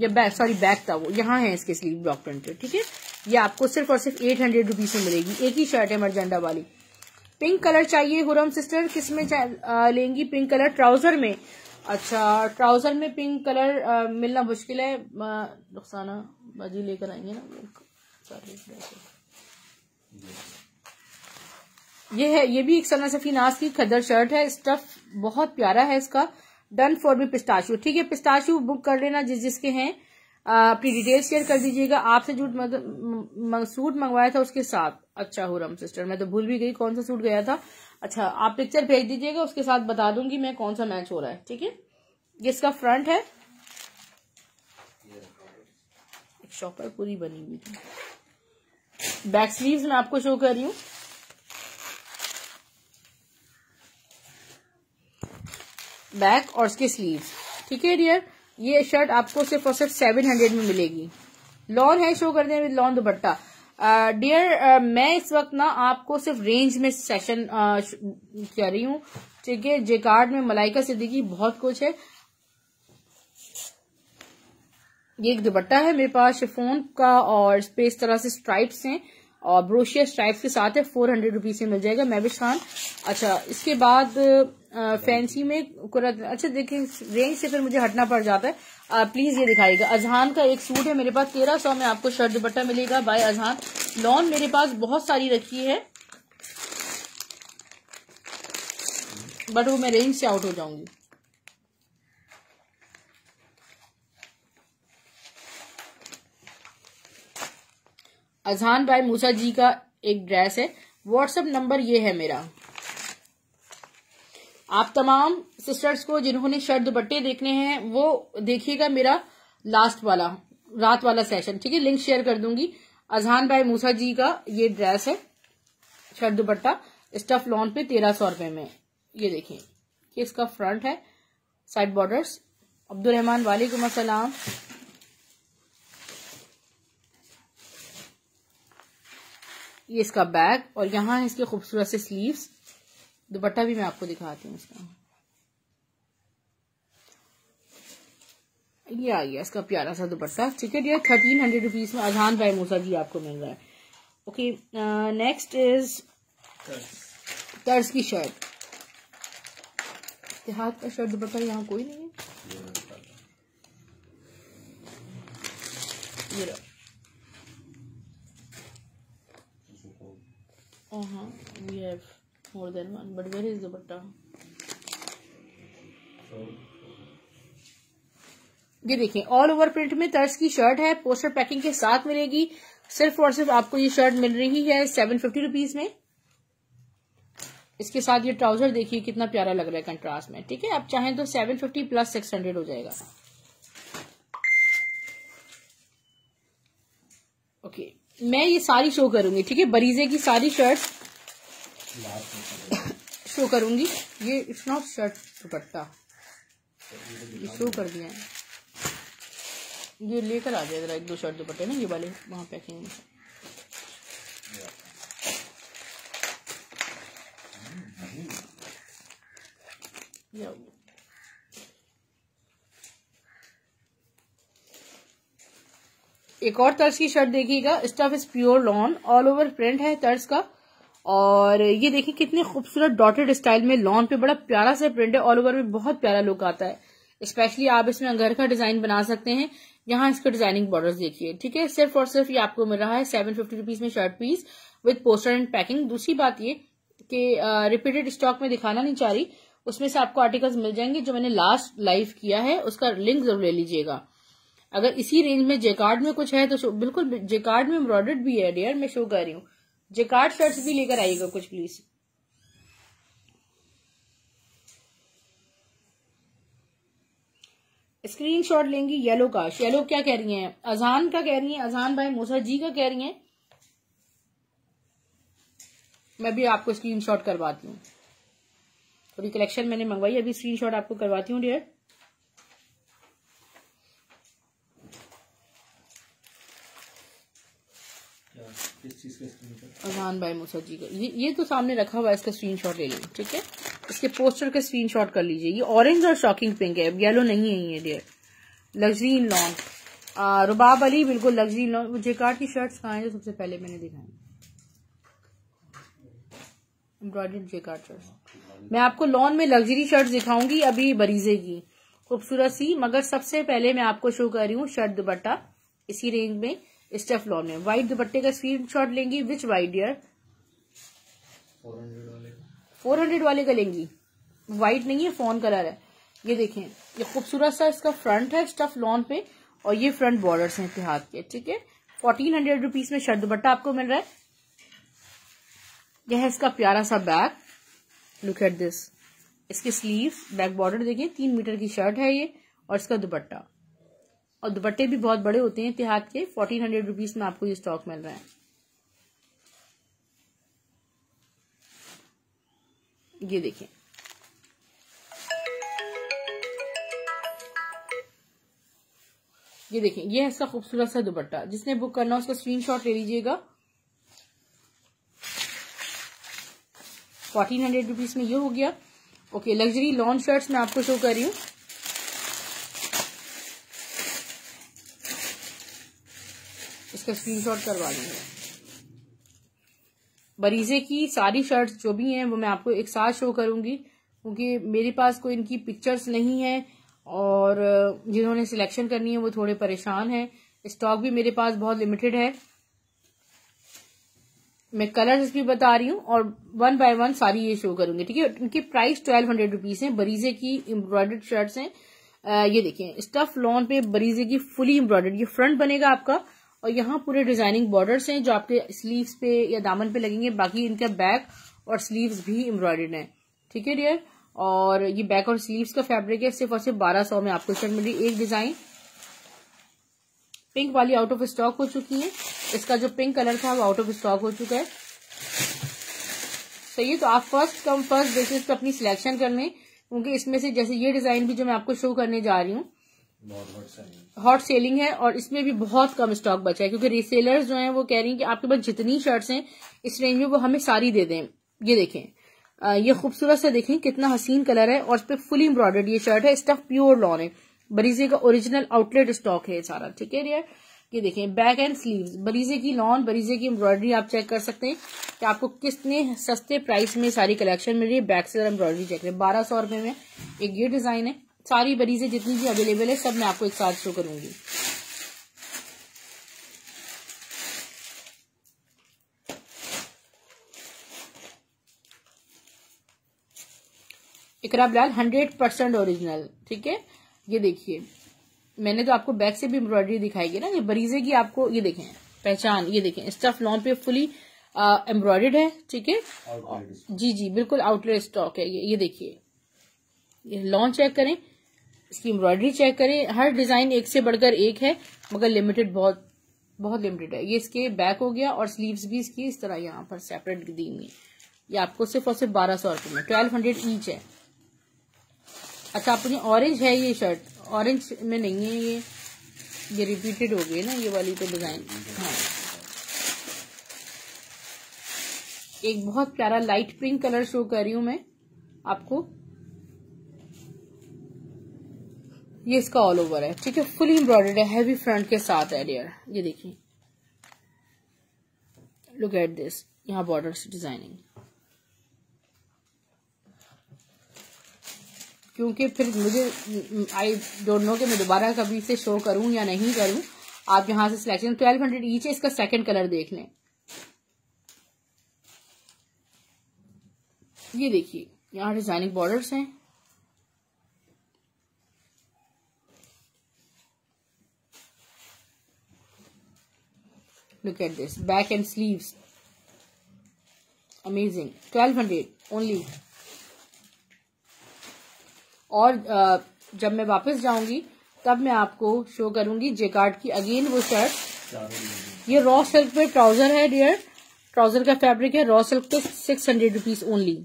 A: या बैक सॉरी बैक था वो यहाँ है इसके स्लीव ब्लॉक प्रिंटेड ठीक है ये आपको सिर्फ और सिर्फ एट हंड्रेड रुपीज में मिलेगी एक ही शर्ट है मरजेंडा वाली पिंक कलर चाहिए हुरम सिस्टर किस में आ, लेंगी पिंक कलर ट्राउजर में अच्छा ट्राउजर में पिंक कलर आ, मिलना मुश्किल है नुकसाना बाजी लेकर आएंगे ना ये है ये भी एक सना सफी नाज की खदर शर्ट है स्टफ बहुत प्यारा है इसका डन फॉर मी पिस्ताशू ठीक है पिस्ताशू बुक कर लेना जिस जिसके हैं अपनी डिटेल शेयर कर दीजिएगा आपसे जूट सूट मंगवाया था उसके साथ अच्छा हो हुरम सिस्टर मैं तो भूल भी गई कौन सा सूट गया था अच्छा आप पिक्चर भेज दीजिएगा उसके साथ बता दूंगी मैं कौन सा मैच हो रहा है ठीक है जिसका फ्रंट है एक शॉपर पूरी बनी हुई थी बैक स्लीव्स में आपको शो कर रही हूँ बैक और उसके स्लीव्स ठीक है डियर ये शर्ट आपको सिर्फ और सिर्फ सेवन हंड्रेड में मिलेगी लॉन है शो कर दें lawn dupatta dear uh, uh, मैं इस वक्त ना आपको सिर्फ रेंज में सेशन uh, कर रही हूं ठीक है जेकार्ड में मलाइका सिद्दीकी बहुत कुछ है ये एक दुपट्टा है मेरे पास शिफोन का और इस पे इस तरह से स्ट्राइप्स हैं और ब्रोशियर स्ट्राइप के साथ है फोर हंड्रेड रुपीज में मिल जाएगा मेबिश खान अच्छा इसके बाद फैंसी में अच्छा देखिए रेंज से फिर मुझे हटना पड़ जाता है प्लीज ये दिखाएगा अजहान का एक सूट है मेरे पास तेरह सौ में आपको शर्ट दुपट्टा मिलेगा बाय अजहान लॉन मेरे पास बहुत सारी रखी है बट वो मैं रेंज से आउट हो जाऊंगी अजहान भाई मूसा जी का एक ड्रेस है व्हाट्सएप नंबर ये है मेरा आप तमाम सिस्टर्स को जिन्होंने शर्ट दुपट्टे देखने हैं वो देखिएगा मेरा लास्ट वाला रात वाला सेशन ठीक है लिंक शेयर कर दूंगी अजहान भाई मूसा जी का ये ड्रेस है शर्ट दुपट्टा स्टफ लॉन पे तेरह सौ रुपए में ये देखिए इसका फ्रंट है साइड बॉर्डर्स अब्दुलरहमान वालेकुम असलम ये इसका बैग और यहाँ है इसके खूबसूरत से स्लीव्स दुपट्टा भी मैं आपको दिखाती हूँ इसका ये आ गया इसका प्यारा सा दुपट्टा ठीक है डियर थर्टीन हंड्रेड रुपीज में अजहान भाई मूसा जी आपको मिल रहा है ओके नेक्स्ट इज तर्ज की शर्ट इतिहाद का शर्ट दुपट्टा यहाँ कोई नहीं है uh-huh we have more than one but where is the dupatta ये देखें ऑल ओवर प्रिंट में तर्ज की शर्ट है पोस्टर पैकिंग के साथ मिलेगी सिर्फ और सिर्फ आपको ये शर्ट मिल रही है सेवन फिफ्टी रुपीज में इसके साथ ये ट्राउजर देखिए कितना प्यारा लग रहा है कंट्रास्ट में ठीक है आप चाहें तो seven fifty plus six hundred हो जाएगा ओके मैं ये सारी शो करूंगी ठीक है बरीजे की सारी शर्ट शो करूंगी ये इट्स नॉट शर्ट दुपट्टा ये शो कर दिया है ये लेकर आ जाए जरा एक दो शर्ट दुपट्टे ना ये वाले वहां पैकिंग में Yeah. एक और तर्ज की शर्ट देखिएगा stuff is pure lawn all over print है तर्ज का और ये देखिए कितने खूबसूरत डॉटेड स्टाइल में लॉन पे बड़ा प्यारा सा प्रिंट है ऑल ओवर में बहुत प्यारा लुक आता है स्पेशली आप इसमें घर का डिजाइन बना सकते हैं यहाँ इसका डिजाइनिंग बॉर्डर देखिए ठीक है सिर्फ और सिर्फ ये आपको मिल रहा है सेवन फिफ्टी रुपीज में shirt piece with poster and packing दूसरी बात ये कि रिपीटेड स्टॉक में दिखाना नहीं चाह रही उसमें से आपको आर्टिकल्स मिल जाएंगे जो मैंने लास्ट लाइव किया है उसका लिंक जरूर ले लीजिएगा अगर इसी रेंज में जेकार्ड में कुछ है तो बिल्कुल जेकार्ड में एम्ब्रॉयडर्ड भी है डियर मैं शो कर रही हूँ जेकार्ड शर्ट्स भी लेकर आइएगा कुछ प्लीज स्क्रीन शॉट लेंगी येलो का येलो क्या कह रही हैं अजान का कह रही हैं अजान भाई मूसा जी का कह रही हैं मैं भी आपको स्क्रीन शॉट करवाती हूँ थोड़ी कलेक्शन मैंने मंगवाई अभी स्क्रीन शॉट आपको करवाती हूँ डियर अजहान भाई मूसा जी का ये ये तो सामने रखा हुआ है इसका स्क्रीनशॉट ले लें ठीक है इसके पोस्टर का स्क्रीनशॉट कर लीजिए ये ऑरेंज और शॉकिंग पिंक है येलो नहीं है ये dear luxury in long Rubab Ali बिल्कुल लग्जरी इन लॉन्ग जेकार्ड की शर्ट्स कहाँ हैं जो सबसे पहले मैंने दिखाई एम्ब्रॉयडर्ड जेकार्ड शर्ट मैं आपको लॉन में लग्जरी शर्ट दिखाऊंगी अभी बरीजे की खूबसूरत सी मगर सबसे पहले मैं आपको शो कर रही हूँ शर्ट दुपट्टा इसी रेंज में स्टेफलॉन लॉन में व्हाइट दुपट्टे का स्क्रीन शॉट लेंगी which white dear four hundred वाले का लेंगी व्हाइट नहीं है फोन कलर है ये देखें ये खूबसूरत सा इसका फ्रंट है स्टफ लॉन पे और ये फ्रंट बॉर्डर है इतिहाद के ठीक है फोर्टीन हंड्रेड रुपीज में शर्ट दुपट्टा आपको मिल रहा है यह है इसका प्यारा सा बैग लुक एट दिस इसके स्लीव बैक बॉर्डर देखिए तीन मीटर की शर्ट है ये और इसका दुपट्टा और दुपट्टे भी बहुत बड़े होते हैं इतिहाद के फोर्टीन हंड्रेड रुपीज में आपको ये स्टॉक मिल रहा है ये देखिए ये देखें ये है इसका खूबसूरत सा दुपट्टा जिसने बुक करना उसका स्क्रीनशॉट ले लीजिएगा फोर्टीन हंड्रेड रुपीज में ये हो गया ओके लग्जरी लॉन्ग शर्ट्स मैं आपको शो कर रही हूँ इसका स्क्रीनशॉट करवा दूंगा बरीजे की सारी शर्ट जो भी हैं वो मैं आपको एक साथ शो करूंगी क्योंकि मेरे पास कोई इनकी पिक्चर्स नहीं है और जिन्होंने सिलेक्शन करनी है वो थोड़े परेशान हैं स्टॉक भी मेरे पास बहुत लिमिटेड है मैं कलर्स भी बता रही हूँ और वन बाय वन सारी ये शो करूंगी ठीक है इनकी प्राइस ट्वेल्व हंड्रेड रुपीज है बरीजे की एम्ब्रॉयडर्ड शर्ट्स हैं ये देखिए स्टफ लॉन पे बरीजे की फुली एम्ब्रॉयडर्ड ये फ्रंट बनेगा आपका और यहाँ पूरे डिजाइनिंग बॉर्डर्स हैं जो आपके स्लीव्स पे या दामन पे लगेंगे बाकी इनका बैक और स्लीव्स भी एम्ब्रॉयडर्ड है ठीक है डियर और ये बैक और स्लीव्स का फैब्रिक है सिर्फ और सिर्फ बारह सौ में आपको इसमें मिली एक डिजाइन पिंक वाली आउट ऑफ स्टॉक हो चुकी है इसका जो पिंक कलर था वो आउट ऑफ स्टॉक हो चुका है सही तो है तो आप फर्स्ट कम फर्स्ट बेसिस पे अपनी सिलेक्शन कर लें क्योंकि इसमें से जैसे ये डिजाइन भी जो मैं आपको शो करने जा रही हूँ हॉट सेलिंग है और इसमें भी बहुत कम स्टॉक बचा है क्योंकि रीसेलर्स जो है वो कह रही है कि आपके पास जितनी शर्ट्स हैं इस रेंज में वो हमें सारी दे दें ये देखें आ, ये खूबसूरत से देखें कितना हसीन कलर है और इस पर फुल एम्ब्रॉयडर्ड ये शर्ट है स्टफ प्योर लॉन है बरीजे का ओरिजिनल आउटलेट स्टॉक है सारा ठीक है यार ये देखें बैक एंड स्लीव्स बरीजे की लॉन बरीजे की एम्ब्रॉयडरी आप चेक कर सकते हैं कि आपको कितने सस्ते प्राइस में सारी कलेक्शन मिल रही है बैक से एम्ब्रॉयडरी चेक करें बारह सौ रुपए में एक ये डिजाइन है सारी से जितनी भी अवेलेबल है सब मैं आपको एक साथ शो करूंगी Iqra Bilal hundred percent original ठीक है ये देखिए मैंने तो आपको बैक से भी एम्ब्रॉयडरी दिखाई गई ना ये बरीजे की आपको ये देखें पहचान ये देखें स्टफ लॉन्ग पे फुली एम्ब्रॉयडर्ड है ठीक है जी जी बिल्कुल आउटलेट स्टॉक है ये ये देखिए लॉन्च चेक करें इसकी एम्ब्रॉयडरी चेक करें हर डिजाइन एक से बढ़कर एक है मगर लिमिटेड बहुत बहुत लिमिटेड है ये इसके बैक हो गया और स्लीव्स भी इसकी इस तरह यहाँ पर सेपरेट दी हुई ये आपको सिर्फ और सिर्फ बारह सौ रुपये में ट्वेल्व हंड्रेड ईच है अच्छा आपने ऑरेंज है ये शर्ट ऑरेंज में नहीं है ये ये रिपीटेड हो गई ना ये वाली तो डिजाइन हाँ एक बहुत प्यारा लाइट पिंक कलर शो कर रही हूं मैं आपको ये इसका ऑल ओवर है ठीक है फुली एम्ब्रॉयडर्ड है हैवी फ्रंट के साथ है डियर ये देखिए लुक एट दिस यहाँ बॉर्डर डिजाइनिंग क्योंकि फिर मुझे आई डोंट नो कि मैं दोबारा कभी से शो करूं या नहीं करूं आप यहां से सिलेक्शन ट्वेल्व हंड्रेड ईच है इसका सेकंड कलर देख लें ये देखिए यहां डिजाइनिंग बॉर्डर्स हैं look at this back and sleeves amazing 1200 only और uh, जब मैं वापस जाऊंगी तब मैं आपको शो करूंगी जेकार्ड की अगेन वो शर्ट ये रॉ सिल्क पे ट्राउजर है डियर ट्राउजर का फैब्रिक है रॉ सिल्क पे सिक्स हंड्रेड रुपीज ओनली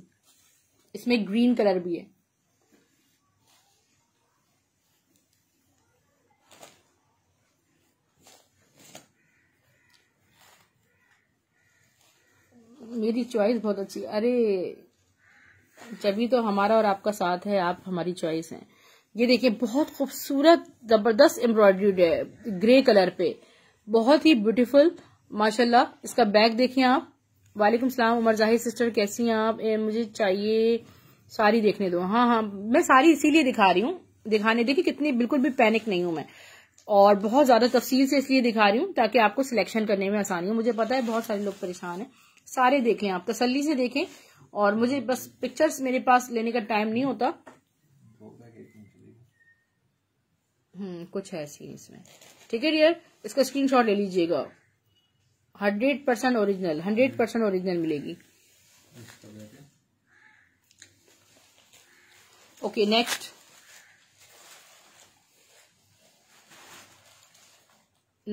A: इसमें ग्रीन कलर भी है मेरी चॉइस बहुत अच्छी अरे जबी तो हमारा और आपका साथ है आप हमारी चॉइस हैं ये देखिए बहुत खूबसूरत जबरदस्त एम्ब्रॉयडरी है ग्रे कलर पे बहुत ही ब्यूटीफुल माशाल्लाह इसका बैग देखिए आप वालेकुम सलाम उमर जाहिर सिस्टर कैसी हैं आप ए, मुझे चाहिए सारी देखने दो हाँ हाँ मैं सारी इसीलिए दिखा रही हूँ दिखाने देखिए कितनी बिल्कुल भी पैनिक नहीं हूं मैं और बहुत ज्यादा तफसील से इसलिए दिखा रही हूँ ताकि आपको सिलेक्शन करने में आसानी हो मुझे पता है बहुत सारे लोग परेशान है सारे देखें आप तसल्ली से देखें और मुझे बस पिक्चर्स मेरे पास लेने का टाइम नहीं होता हम्म कुछ है सीन इसमें ठीक है डियर इसका स्क्रीनशॉट ले लीजिएगा hundred percent original hundred percent original मिलेगी ओके नेक्स्ट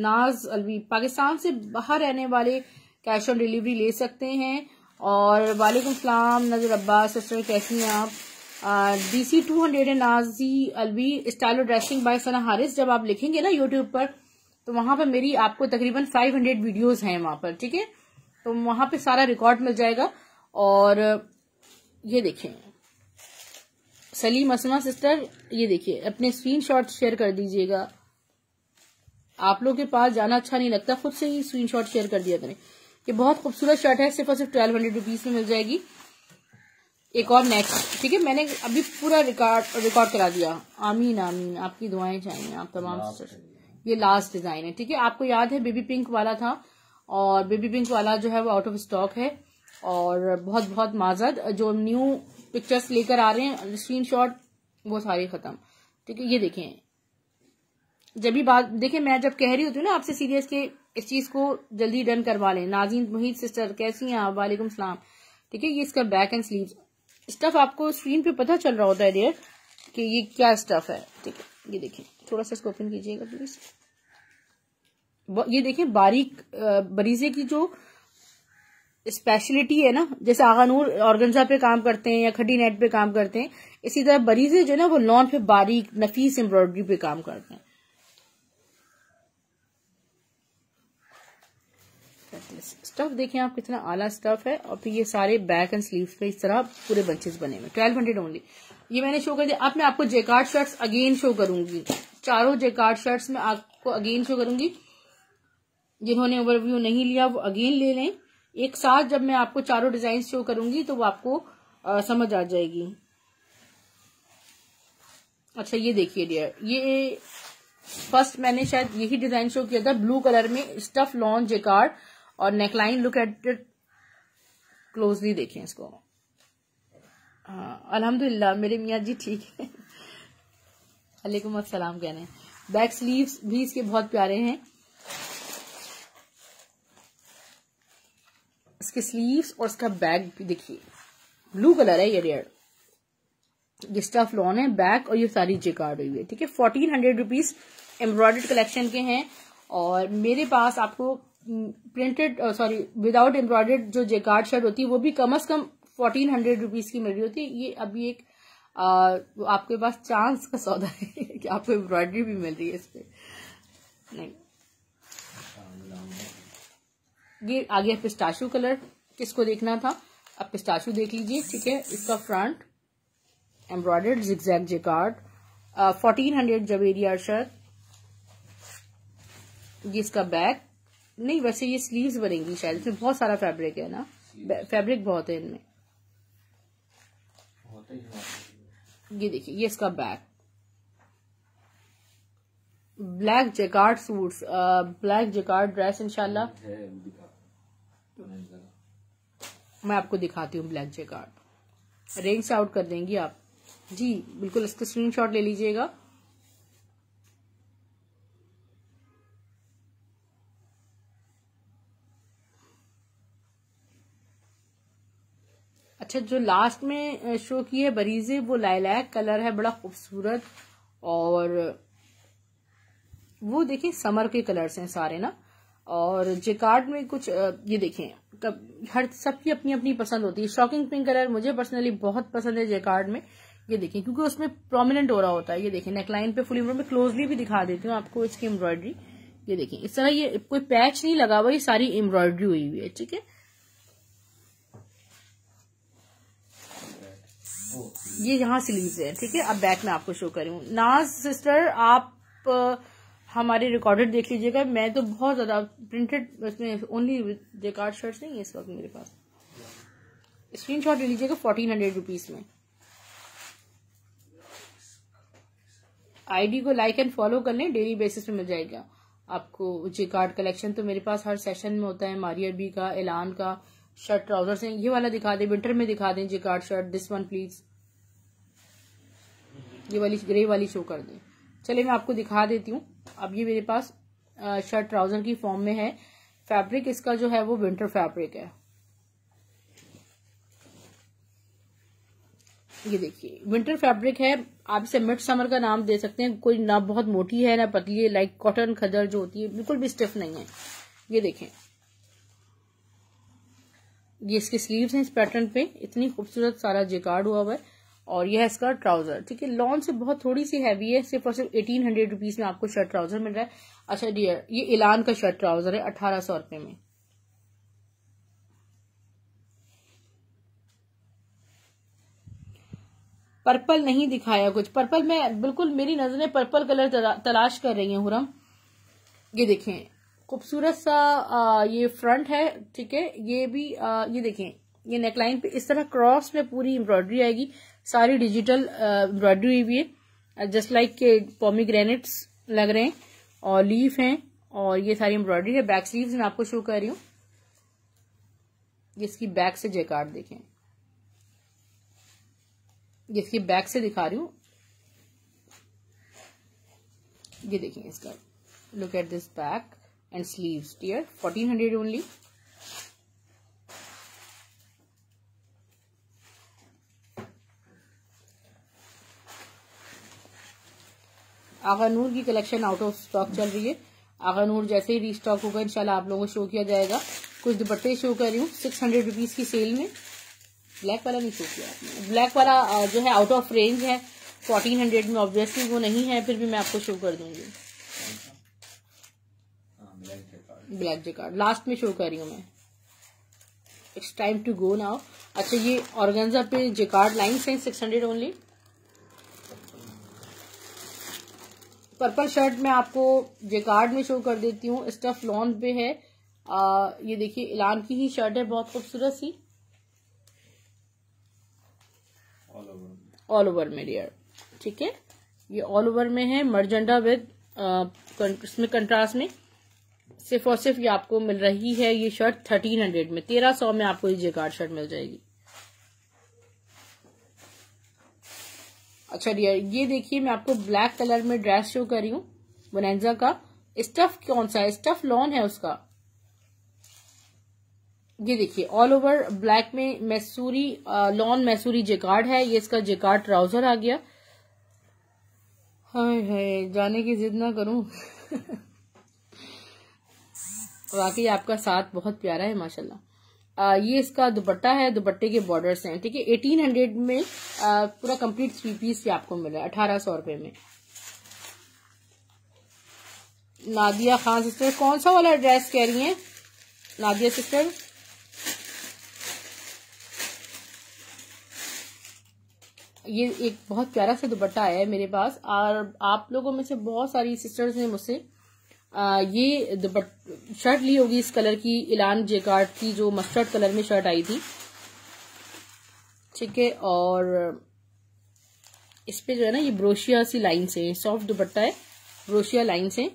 A: नाज अलवी पाकिस्तान से बाहर रहने वाले कैश ऑन डिलीवरी ले सकते हैं और वालेकुम सलाम नज़र अब्बास सिस्टर कैसी हैं आप D C two hundred and Naazi Alvi style dressing by Sana Haris जब आप लिखेंगे ना यूट्यूब पर तो वहां पर मेरी आपको तकरीबन फाइव हंड्रेड वीडियोज हैं वहां पर ठीक है तो वहां पे सारा रिकॉर्ड मिल जाएगा और ये देखें सलीम असमा सिस्टर ये देखिए अपने शॉट शेयर कर दीजिएगा आप लोग के पास जाना अच्छा नहीं लगता खुद से ही शॉट शेयर कर दिया करें ये बहुत खूबसूरत शर्ट है सिर्फ और सिर्फ ट्वेल्व हंड्रेड रुपीज में मिल जाएगी एक और नेक्स्ट ठीक है मैंने अभी पूरा रिकॉर्ड रिकॉर्ड करा दिया आमीन आमीन आपकी दुआएं चाहिए आप तमाम ये लास्ट डिजाइन है ठीक है आपको याद है बेबी पिंक वाला था और बेबी पिंक वाला जो है वो आउट ऑफ स्टॉक है और बहुत बहुत माजद जो न्यू पिक्चर्स लेकर आ रहे हैं स्क्रीन शॉट वो सारे खत्म ठीक है ये देखें जब भी बात देखिये मैं जब कह रही होती हूँ ना आपसे सीरियस के इस चीज को जल्दी डन करवा लें नाजीन मुहिद सिस्टर कैसी हैं आप वालेकुम सलाम ठीक है ये इसका बैक एंड स्लीव स्टफ आपको स्क्रीन पे पता चल रहा होता है डेयर कि ये क्या स्टफ है ठीक है ये देखिए थोड़ा सा इसको ओपन कीजिएगा प्लीज ये देखें बारीक बरीजे की जो स्पेशलिटी है ना जैसे आगानूर ऑर्गेंजा पे काम करते हैं या खड्डी नेट पे काम करते हैं इसी तरह बरीजे जो है ना वो लॉन पे बारीक नफीस एम्ब्रॉयडरी पे काम करते हैं स्टफ देखें आप कितना आला स्टफ है और फिर ये सारे बैक एंड स्लीव्स पे इस तरह पूरे बंचेस बने हुए ट्वेल्व हंड्रेड ओनली ये मैंने शो कर दिया अब मैं आपको जेकार्ड शर्ट्स अगेन शो करूंगी चारों जेकार्ड शर्ट्स में आपको अगेन शो करूंगी जिन्होंने ओवरव्यू नहीं लिया वो अगेन ले लें एक साथ जब मैं आपको चारों डिजाइन शो करूंगी तो वो आपको आ, समझ आ जाएगी अच्छा ये देखिए डियर ये फर्स्ट मैंने शायद यही डिजाइन शो किया था ब्लू कलर में स्टफ लॉन्ग जेकार्ड और neckline look at it closely देखें इसको हाँ मेरे मियाँ जी ठीक है वालेकुम असलम कहने बैक स्लीव्स भी इसके बहुत प्यारे हैं इसके स्लीव्स और इसका बैक भी देखिए ब्लू कलर है ये रेड ये स्टफ लॉन है बैक और ये सारी जेकार्ड हुई है ठीक है fourteen hundred rupees embroidered collection के हैं और मेरे पास आपको प्रिंटेड सॉरी विदाउट एम्ब्रॉयडर्ड जो जेकार्ड शर्ट होती है वो भी कम अज कम फोर्टीन हंड्रेड रुपीज की मिल रही होती है ये अभी एक आ, uh, आपके पास चांस का सौदा है कि आपको एम्ब्रॉयडरी भी मिल रही है इस पर नहीं ये आगे पिस्टाशू कलर किसको देखना था आप पिस्टाशू देख लीजिए ठीक है इसका front embroidered zigzag jacquard fourteen hundred Javeria shirt ये इसका बैक नहीं वैसे ये स्लीव्स बनेंगी शायद इसमें बहुत सारा फैब्रिक है ना फैब्रिक बहुत है इनमें हाँ। ये देखिए ये इसका bag black jacquard suit black jacquard dress इनशाला मैं आपको दिखाती हूँ ब्लैक जेकार्ड रेंज आउट कर देंगी आप जी बिल्कुल इसका स्क्रीनशॉट ले लीजिएगा अच्छा जो लास्ट में शो की है बरीजे वो लाइलैक कलर है बड़ा खूबसूरत और वो देखें समर के कलर्स हैं सारे ना और जेकार्ड में कुछ ये देखें कब हर सबकी अपनी अपनी पसंद होती है शॉकिंग पिंक कलर मुझे पर्सनली बहुत पसंद है जेकार्ड में ये देखें क्योंकि उसमें प्रोमिनेंट हो रहा होता है ये देखें नेकलाइन पे फुल में क्लोजली भी दिखा देती हूँ आपको इसकी एम्ब्रॉयडरी ये देखें इस तरह ये कोई पैच नहीं लगा हुआ ये सारी एम्ब्रॉयडरी हुई हुई है ठीक है ये यहाँ स्लीव्स है ठीक है अब बैक में आपको शो करूँ नाज सिस्टर आप हमारे रिकॉर्डेड देख लीजिएगा मैं तो बहुत ज्यादा प्रिंटेड उसमें ओनली जेकार्ड शर्ट्स नहीं है इस वक्त मेरे पास स्क्रीन शॉट ले लीजिएगा फोर्टीन हंड्रेड रुपीज में आईडी को लाइक एंड फॉलो कर लें डेली बेसिस पे मिल जाएगा आपको जे कार्ड कलेक्शन तो मेरे पास हर सेशन में होता है मारियर बी का एलान का शर्ट ट्राउजर्स हैं ये वाला दिखा दें विंटर में दिखा दें jacquard shirt this one please ये वाली ग्रे वाली शो कर दें चलिए मैं आपको दिखा देती हूँ अब ये मेरे पास शर्ट ट्राउजर की फॉर्म में है फैब्रिक इसका जो है वो विंटर फैब्रिक है ये देखिए विंटर फैब्रिक है आप इसे मिड समर का नाम दे सकते हैं कोई ना बहुत मोटी है ना पतली है लाइक कॉटन खदर जो होती है बिल्कुल भी स्टिफ नहीं है ये देखें ये इसके स्लीव्स हैं इस पैटर्न पे इतनी खूबसूरत सारा जेकार्ड हुआ हुआ है और यह है इसका ट्राउजर ठीक है लॉन से बहुत थोड़ी सी हैवी है सिर्फ और सिर्फ एटीन हंड्रेड रुपीज में आपको शर्ट ट्राउजर मिल रहा है अच्छा डियर ये इलान का शर्ट ट्राउजर है अठारह सौ रुपये में पर्पल नहीं दिखाया कुछ पर्पल में बिल्कुल मेरी नजर में पर्पल कलर तलाश कर रही है हुरम ये देखें खूबसूरत सा आ, ये फ्रंट है ठीक है ये भी आ, ये देखें ये नेकलाइन पे इस तरह क्रॉस में पूरी एम्ब्रॉयडरी आएगी सारी डिजिटल एम्ब्रॉयडरी हुई है जस्ट लाइक के ग्रेनेट्स लग रहे हैं और लीफ हैं और ये सारी एम्ब्रॉयडरी है बैक स्लीव्स मैं आपको शो कर रही हूँ इसकी बैक से जेकार्ड देखें इसकी बैक से दिखा रही हूँ ये देखें इसका look at this back and sleeves dear fourteen hundred only Noor की कलेक्शन आउट ऑफ स्टॉक चल रही है नूर जैसे ही रीस्टॉक होगा इनशाला आप लोगों को शो किया जाएगा कुछ दुपट्टे शो कर रही हूँ सिक्स हंड्रेड रुपीज की सेल में ब्लैक वाला नहीं शो किया ब्लैक वाला जो है आउट ऑफ रेंज है फोर्टीन हंड्रेड में ऑब्वियसली वो नहीं है फिर भी मैं आपको शो कर दूंगी ब्लैक जेकार्ड लास्ट में शो कर रही हूँ मैं it's time to go now अच्छा ये ऑर्गेन्जा पे जेकार्ड लाइन्स हैं six hundred only purple shirt में आपको जेकार्ड में शो कर देती हूँ स्टफ लॉन्ग पे है आ, ये देखिए इलान की ही शर्ट है बहुत खूबसूरत सी ऑल ओवर में डियर ठीक है ये ऑल ओवर में है मर्जेंडा विद इसमें कंट्रास्ट में सिर्फ और सिर्फ ये आपको मिल रही है ये शर्ट थर्टीन हंड्रेड में तेरह सौ में आपको ये जेकार्ड शर्ट मिल जाएगी अच्छा डियर ये देखिए मैं आपको ब्लैक कलर में ड्रेस शो करी हूँ बोनेजा का स्टफ कौन सा है स्टफ लॉन है उसका ये देखिए ऑल ओवर ब्लैक में मैसूरी लॉन मैसूरी जेकार्ड है ये इसका जेकार्ड ट्राउजर आ गया हाय हाय जाने की जिद ना करूं वाकई आपका साथ बहुत प्यारा है माशाल्लाह आ, ये इसका दुपट्टा है दुपट्टे के बॉर्डर्स हैं ठीक है एटीन हंड्रेड में पूरा कंप्लीट थ्री पीस ये आपको मिला अठारह सौ रुपए में नादिया खान सिस्टर कौन सा वाला ड्रेस कह रही हैं नादिया सिस्टर ये एक बहुत प्यारा सा दुपट्टा है मेरे पास और आप लोगों में से बहुत सारी सिस्टर्स ने मुझसे आ, ये शर्ट ली होगी इस कलर की इलान जेकार्ड की जो मस्टर्ड कलर में शर्ट आई थी ठीक है और इस पे जो है ना ये ब्रोशिया सी लाइन से सॉफ्ट दुपट्टा है ब्रोशिया लाइन से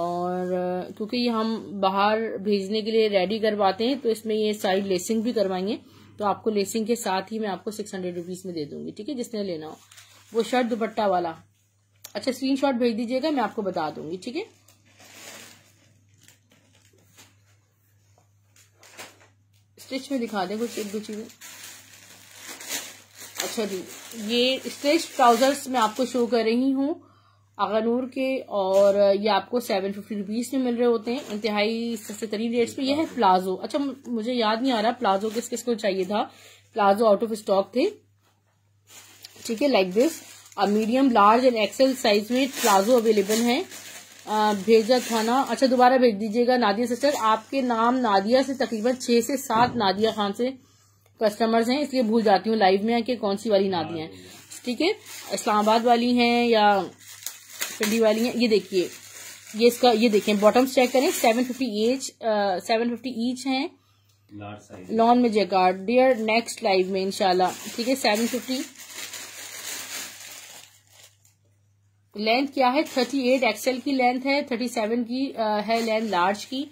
A: और क्योंकि ये हम बाहर भेजने के लिए रेडी करवाते हैं तो इसमें ये साइड लेसिंग भी करवाएंगे तो आपको लेसिंग के साथ ही मैं आपको सिक्स हंड्रेड रुपीज़ में दे दूंगी ठीक है जिसने लेना हो वो शर्ट दुपट्टा वाला अच्छा स्क्रीनशॉट भेज दीजिएगा मैं आपको बता दूंगी ठीक है स्टिच में दिखा दें कुछ एक दो चीज़ें अच्छा जी ये स्टिच ट्राउजर्स मैं आपको शो कर रही हूँ आगानूर के और ये आपको सेवन फिफ्टी रुपीज में मिल रहे होते हैं इंतहाई सस्ते तरीन रेट्स पे ये है प्लाजो अच्छा मुझे याद नहीं आ रहा प्लाजो किस किस को चाहिए था प्लाजो आउट ऑफ स्टॉक थे ठीक है like this medium large and XL size में प्लाजो अवेलेबल है भेजा था ना अच्छा दोबारा भेज दीजिएगा नादिया सिस्टर आपके नाम नादिया से तकरीबन छह से सात नादिया खान से कस्टमर्स हैं इसलिए भूल जाती हूँ लाइव में कि कौन सी वाली नादिया है ठीक है इस्लामाबाद वाली हैं या पिंडी वाली हैं ये देखिए ये इसका ये देखें बॉटम्स चेक करें seven fifty each seven fifty each है लॉन में जेकार्ड डियर नेक्स्ट लाइव में इनशाला ठीक है सेवन फिफ्टी लेंथ क्या है थर्टी एट एक्सएल की लेंथ है थर्टी सेवन की आ, है लेंथ लार्ज की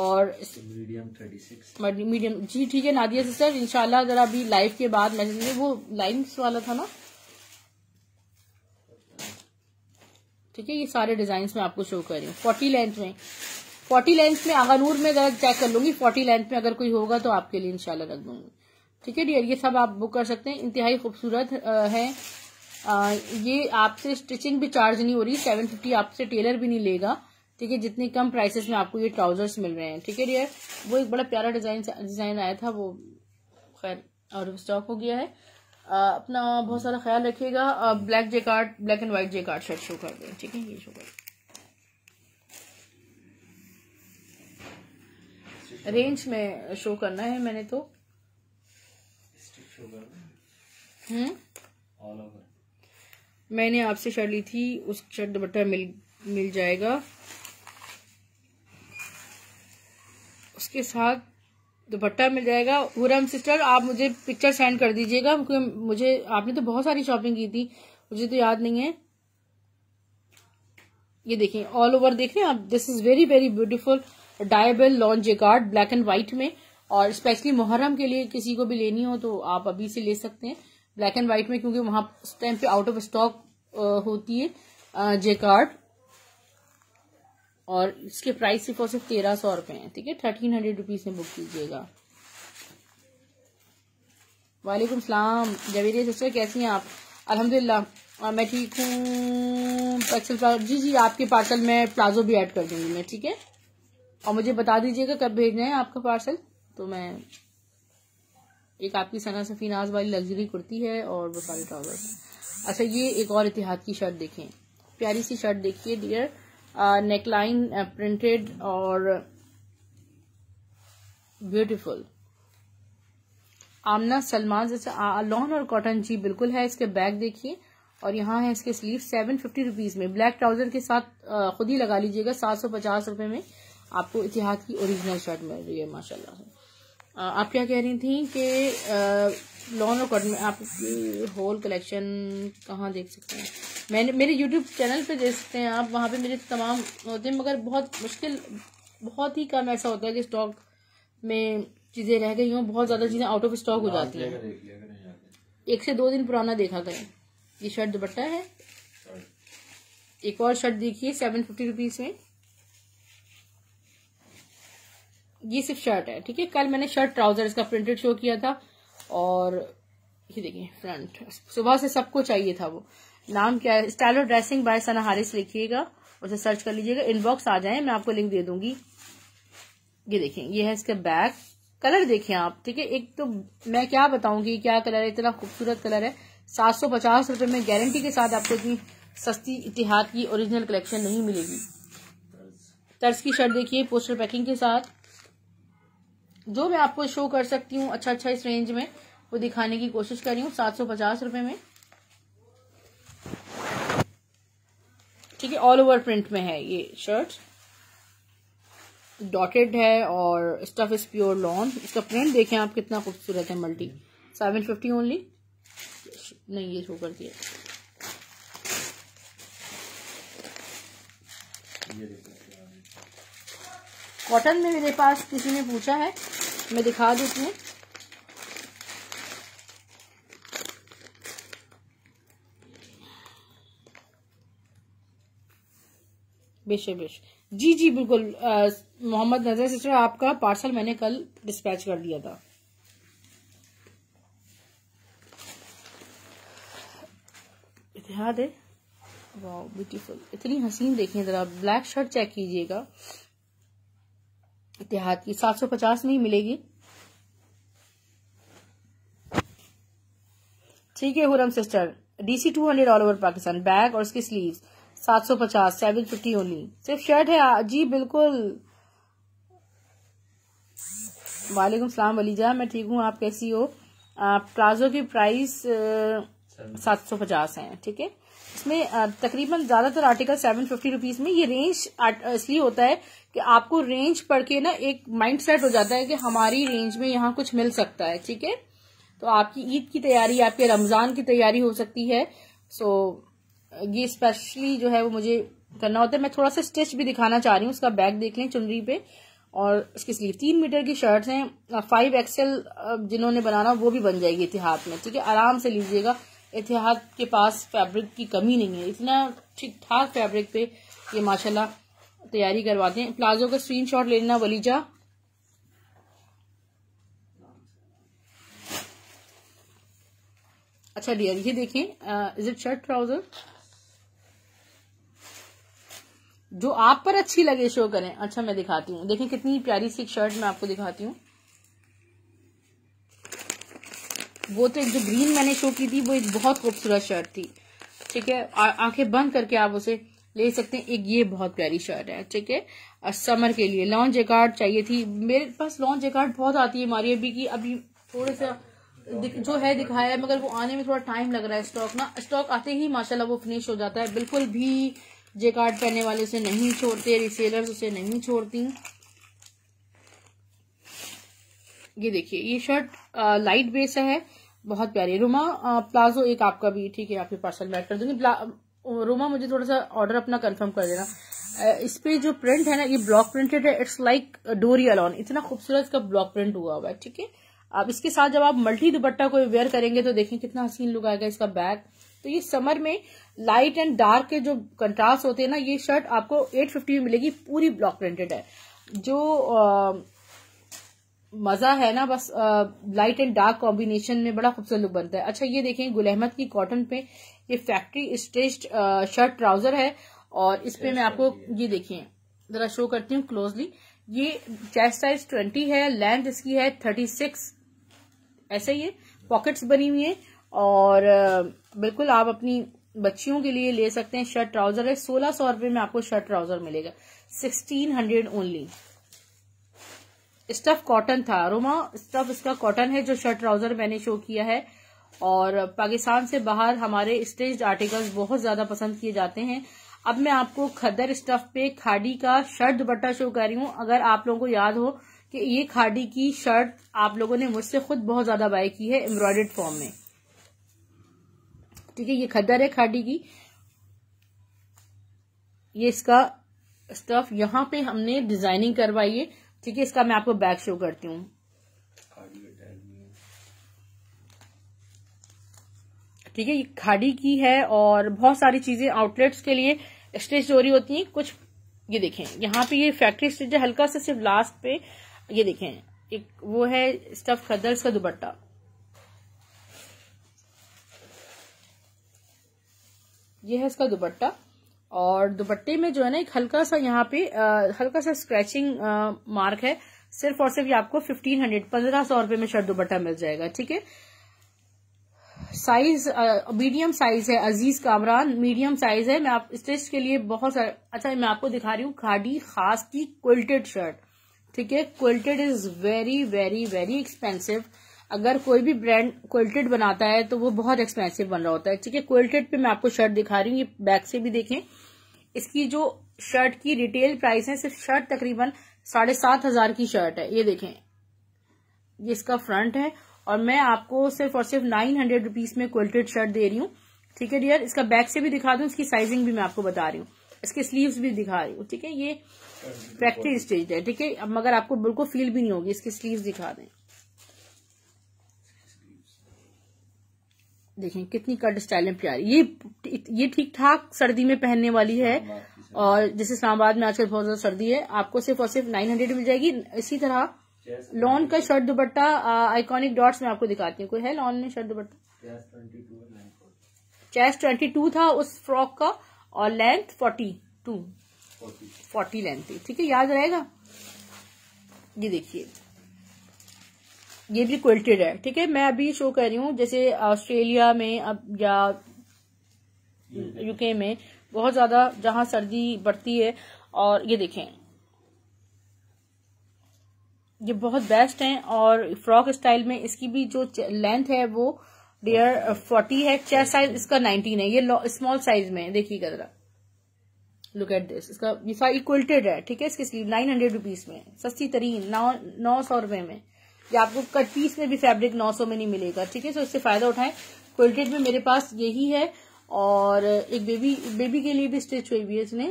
A: और मीडियम थर्टी सिक्स मीडियम जी ठीक है नादिया से सर इनशाला जरा अभी लाइव के बाद मैसेज में वो लाइन्स वाला था ना ठीक है ये सारे डिजाइन में आपको शो कर रही हूँ फोर्टी लेंथ में फोर्टी लेंथ में अगानूर में जरा चेक कर लूंगी फोर्टी लेंथ में अगर कोई होगा तो आपके लिए इनशाला रख दूंगी ठीक है डियर ये सब आप बुक कर सकते हैं इंतहाई खूबसूरत है आ, ये आपसे स्टिचिंग भी चार्ज नहीं हो रही सेवन फिफ्टी आपसे टेलर भी नहीं लेगा ठीक है जितने कम प्राइसेस में आपको ये ट्राउजर्स मिल रहे हैं ठीक है डियर वो एक बड़ा प्यारा डिजाइन डिजाइन आया था वो खैर और स्टॉक हो गया है आ, अपना बहुत सारा ख्याल रखिएगा black jacquard black and white jacquard shirt show कर दें ठीक है ये शो कर रेंज में शो करना है मैंने तो हम्म ऑल ओवर मैंने आपसे शर्ट ली थी उस शर्ट दुपट्टा मिल मिल जाएगा उसके साथ दुपट्टा मिल जाएगा हुरम सिस्टर आप मुझे पिक्चर सेंड कर दीजिएगा क्योंकि मुझे आपने तो बहुत सारी शॉपिंग की थी मुझे तो याद नहीं है ये देखें ऑल ओवर देखें आप this is very very beautiful डायबल launch card black and white में और स्पेशली मुहर्रम के लिए किसी को भी लेनी हो तो आप अभी से ले सकते हैं ब्लैक एंड व्हाइट में क्योंकि वहां उस टाइम पे आउट ऑफ स्टॉक होती है जे कार्ड और इसके प्राइस सिर्फ और सिर्फ तेरह सौ रुपए है ठीक है थर्टीन हंड्रेड रुपीज में बुक कीजिएगा वालेकुम सलाम जवेरिया सिस्टर कैसी हैं आप अल्हम्दुलिल्लाह मैं ठीक हूँ पार्सल जी जी आपके पार्सल में प्लाजो भी ऐड कर दूंगी मैं ठीक है और मुझे बता दीजिएगा कब भेजना है आपका पार्सल तो मैं एक आपकी सना सफी नाज वाली लग्जरी कुर्ती है और वो सारे ट्राउजर अच्छा ये एक और इतिहाद की शर्ट देखें प्यारी सी शर्ट देखिए डियर नेकलाइन प्रिंटेड और ब्यूटीफुल आमना सलमान जैसे लॉन और कॉटन जी बिल्कुल है इसके बैग देखिए और यहाँ है इसके स्लीव सेवन फिफ्टी रुपीज में ब्लैक ट्राउजर के साथ खुद ही लगा लीजिएगा सात सौ पचास रुपए में आपको इतिहाद की ओरिजिनल शर्ट मिल रही है माशाल्लाह से आप क्या कह रही थी कि लॉन और कट में आप होल कलेक्शन कहाँ देख सकते हैं मैंने मेरे यूट्यूब चैनल पे देख सकते हैं आप वहाँ पे मेरे तमाम होते हैं मगर बहुत मुश्किल बहुत ही कम ऐसा होता है कि स्टॉक में चीज़ें रह गई हों बहुत ज़्यादा चीज़ें आउट ऑफ स्टॉक हो हाँ, जाती हैं एक से दो दिन पुराना देखा करें ये शर्ट दुपट्टा है एक और शर्ट देखिए सेवन फिफ्टी रुपीज़ में ये सिर्फ शर्ट है ठीक है कल मैंने शर्ट ट्राउजर का प्रिंटेड शो किया था और ये देखिए फ्रंट सुबह से सबको चाहिए था वो नाम क्या है स्टाइल और ड्रेसिंग बाय सना हारिस लिखिएगा उसे सर्च कर लीजिएगा इनबॉक्स आ जाए मैं आपको लिंक दे दूंगी ये देखें ये है इसका बैग कलर देखें आप ठीक है एक तो मैं क्या बताऊंगी क्या कलर है इतना खूबसूरत कलर है सात सौ पचास रूपये में गारंटी के साथ आपको इतनी सस्ती इतिहाद की ओरिजिनल कलेक्शन नहीं मिलेगी तर्ज की शर्ट देखिए पोस्टर पैकिंग के साथ जो मैं आपको शो कर सकती हूँ अच्छा अच्छा इस रेंज में वो दिखाने की कोशिश कर रही हूँ सात सौ पचास रुपये में ठीक है ऑल ओवर प्रिंट में है ये शर्ट डॉटेड है और स्टफ इज प्योर लॉन इसका प्रिंट देखें आप कितना खूबसूरत है मल्टी सेवन फिफ्टी ओनली नहीं ये शो कर दिया कॉटन में मेरे पास किसी ने पूछा है मैं दिखा देती हूँ बेश बेश जी जी बिल्कुल मोहम्मद नजर सिस्टर आपका पार्सल मैंने कल डिस्पैच कर दिया था इतिहाद है ब्यूटीफुल इतनी हसीन देखिए जरा ब्लैक शर्ट चेक कीजिएगा इतिहाद की पचास में ही मिलेगी ठीक है Huram sister DC hundred all over Pakistan bag और उसकी स्लीव सात सौ पचास सेवन फिफ्टी ओनली सिर्फ शर्ट है जी बिल्कुल वालेकुम सलाम वलीजा मैं ठीक हूँ आप कैसी हो प्लाजो की प्राइस सात सौ पचास है ठीक है इसमें तकरीबन ज्यादातर आर्टिकल सेवन फिफ्टी रुपीज में ये रेंज इसलिए होता है कि आपको रेंज पढ़ के ना एक माइंड सेट हो जाता है कि हमारी रेंज में यहाँ कुछ मिल सकता है ठीक है तो आपकी ईद की तैयारी आपके रमजान की तैयारी हो सकती है सो ये स्पेशली जो है वो मुझे करना होता है मैं थोड़ा सा स्टिच भी दिखाना चाह रही हूँ उसका बैग देख लें चुनरी पे और इसकी स्लीव तीन मीटर की शर्ट हैं फाइव एक्सएल जिन्होंने बनाना वो भी बन जाएगी इतिहास में ठीक है आराम से लीजिएगा एहतियात के पास फैब्रिक की कमी नहीं है इतना ठीक ठाक फैब्रिक पे ये माशाल्लाह तैयारी करवाते हैं प्लाजो का स्क्रीनशॉट ले लेना वलीजा अच्छा डियर ये देखें इज इट शर्ट ट्राउजर जो आप पर अच्छी लगे शो करें अच्छा मैं दिखाती हूँ देखें कितनी प्यारी सी शर्ट मैं आपको दिखाती हूँ वो तो एक जो ग्रीन मैंने शो की थी वो एक बहुत खूबसूरत शर्ट थी ठीक है आंखें बंद करके आप उसे ले सकते हैं एक ये बहुत प्यारी शर्ट है ठीक है समर के लिए लॉन्च जैकार्ड चाहिए थी मेरे पास लॉन्च जैकार्ड बहुत आती है हमारी अभी की अभी थोड़े सा जो है दिखाया है मगर वो आने में थोड़ा टाइम लग रहा है स्टॉक ना स्टॉक आते ही माशाल्लाह वो फिनिश हो जाता है बिल्कुल भी जे कार्ड पहनने वाले उसे नहीं छोड़ते रिसेलर उसे नहीं छोड़ती ये देखिए ये शर्ट आ, लाइट बेस है बहुत प्यारी रूमा प्लाजो एक आपका भी ठीक है आपके पार्सल में कर दूंगी रूमा मुझे थोड़ा सा ऑर्डर अपना कंफर्म कर देना इस पे जो प्रिंट है ना ये ब्लॉक प्रिंटेड है इट्स लाइक डोरी अलॉन इतना खूबसूरत इसका ब्लॉक प्रिंट हुआ हुआ है ठीक है अब इसके साथ जब आप मल्टी दुपट्टा को वेयर करेंगे तो देखें कितना हसीन लुक आएगा इसका बैग तो ये समर में लाइट एंड डार्क के जो कंट्रास्ट होते हैं ना ये शर्ट आपको 850 में मिलेगी पूरी ब्लॉक प्रिंटेड है जो मजा है ना बस आ, लाइट एंड डार्क कॉम्बिनेशन में बड़ा खूबसूरत लुक बनता है अच्छा ये देखें गुल अहमद की कॉटन पे ये फैक्ट्री स्टेस्ट शर्ट ट्राउजर है और इस पे मैं आपको ये देखिए जरा शो करती हूँ क्लोजली ये चेस्ट साइज ट्वेंटी है लेंथ इसकी है थर्टी सिक्स ऐसे ही पॉकेट्स बनी हुई है और बिल्कुल आप अपनी बच्चियों के लिए ले सकते हैं शर्ट ट्राउजर है सोलह सौ रुपये में आपको शर्ट ट्राउजर मिलेगा sixteen hundred only stuff cotton था रोमा स्टफ इसका कॉटन है जो शर्ट ट्राउजर मैंने शो किया है और पाकिस्तान से बाहर हमारे स्टेज आर्टिकल्स बहुत ज्यादा पसंद किए जाते हैं अब मैं आपको खदर स्टफ पे खाडी का शर्ट दुपट्टा शो कर रही हूँ अगर आप लोगों को याद हो कि ये खाडी की शर्ट आप लोगों ने मुझसे खुद बहुत ज्यादा बाय की है एम्ब्रॉयडर्ड फॉर्म में ठीक है ये खदर है खाडी की ये इसका स्टफ यहाँ पे हमने डिजाइनिंग करवाई है ठीक है इसका मैं आपको बैक शो करती हूँ ठीक है ये खाड़ी की है और बहुत सारी चीजें आउटलेट्स के लिए स्टेज चोरी होती है कुछ ये देखें यहाँ पे ये फैक्ट्री स्टेज है हल्का सा सिर्फ लास्ट पे ये देखें एक वो है स्टफ खदर्स का दुपट्टा ये है इसका दुपट्टा और दुपट्टे में जो है ना एक हल्का सा यहाँ पे आ, हल्का सा स्क्रैचिंग मार्क है सिर्फ और सिर्फ ये आपको फिफ्टीन हंड्रेड पंद्रह सौ रुपए में शर्ट दुपट्टा मिल जाएगा ठीक है साइज मीडियम साइज है अजीज कामरान मीडियम साइज है मैं आप स्टेज के लिए बहुत सारे अच्छा मैं आपको दिखा रही हूँ खाडी खास की क्विल्टेड शर्ट ठीक है quilted is very very very expensive अगर कोई भी ब्रांड क्वेल्टेड बनाता है तो वो बहुत एक्सपेंसिव बन रहा होता है ठीक है क्वेल्टेड पे मैं आपको शर्ट दिखा रही हूँ ये बैक से भी देखें इसकी जो शर्ट की रिटेल प्राइस है सिर्फ शर्ट तकरीबन साढ़े सात हजार की शर्ट है ये देखें ये इसका फ्रंट है और मैं आपको सिर्फ और सिर्फ नाइन हंड्रेड रुपीज में क्वेल्टेड शर्ट दे रही हूँ ठीक है डियर इसका बैक से भी दिखा दू इसकी साइजिंग भी मैं आपको बता रही हूँ इसके स्लीव्स भी दिखा रही हूँ ठीक है ये प्रैक्टिस स्टेज है ठीक है मगर आपको बिल्कुल फील भी नहीं होगी इसके स्लीव दिखा दें देखें कितनी कट स्टाइल है प्यारी ये ये ठीक ठाक सर्दी में पहनने वाली है और जैसे इस्लामाबाद में आजकल बहुत ज्यादा सर्दी है आपको सिर्फ और सिर्फ नाइन हंड्रेड मिल जाएगी इसी तरह लॉन का शर्ट दुपट्टा आइकॉनिक डॉट्स में आपको दिखाती हूँ कोई है लॉन में shirt dupatta chest twenty two था उस फ्रॉक का और length forty two forty length थी ठीक है याद रहेगा ये देखिए ये भी क्विल्टेड है ठीक है मैं अभी शो कर रही हूँ जैसे ऑस्ट्रेलिया में अब या यूके में बहुत ज्यादा जहां सर्दी बढ़ती है और ये देखें ये बहुत बेस्ट हैं और फ्रॉक स्टाइल में इसकी भी जो लेंथ है वो डियर फोर्टी है चेस्ट साइज इसका नाइनटीन है ये स्मॉल साइज में है देखिएगा लुक एट दिस इसका ये सारी क्विल्टेड है ठीक है इसकी स्लीव नाइन हंड्रेड रुपीज में सस्ती तरीन नौ नौ सौ रुपए में ये आपको कट पीस में भी फैब्रिक 900 में नहीं मिलेगा ठीक है सो इससे फायदा उठाएं क्विल्टेड में मेरे पास यही है और एक बेबी बेबी के लिए भी स्टिच हुई हुई है इसने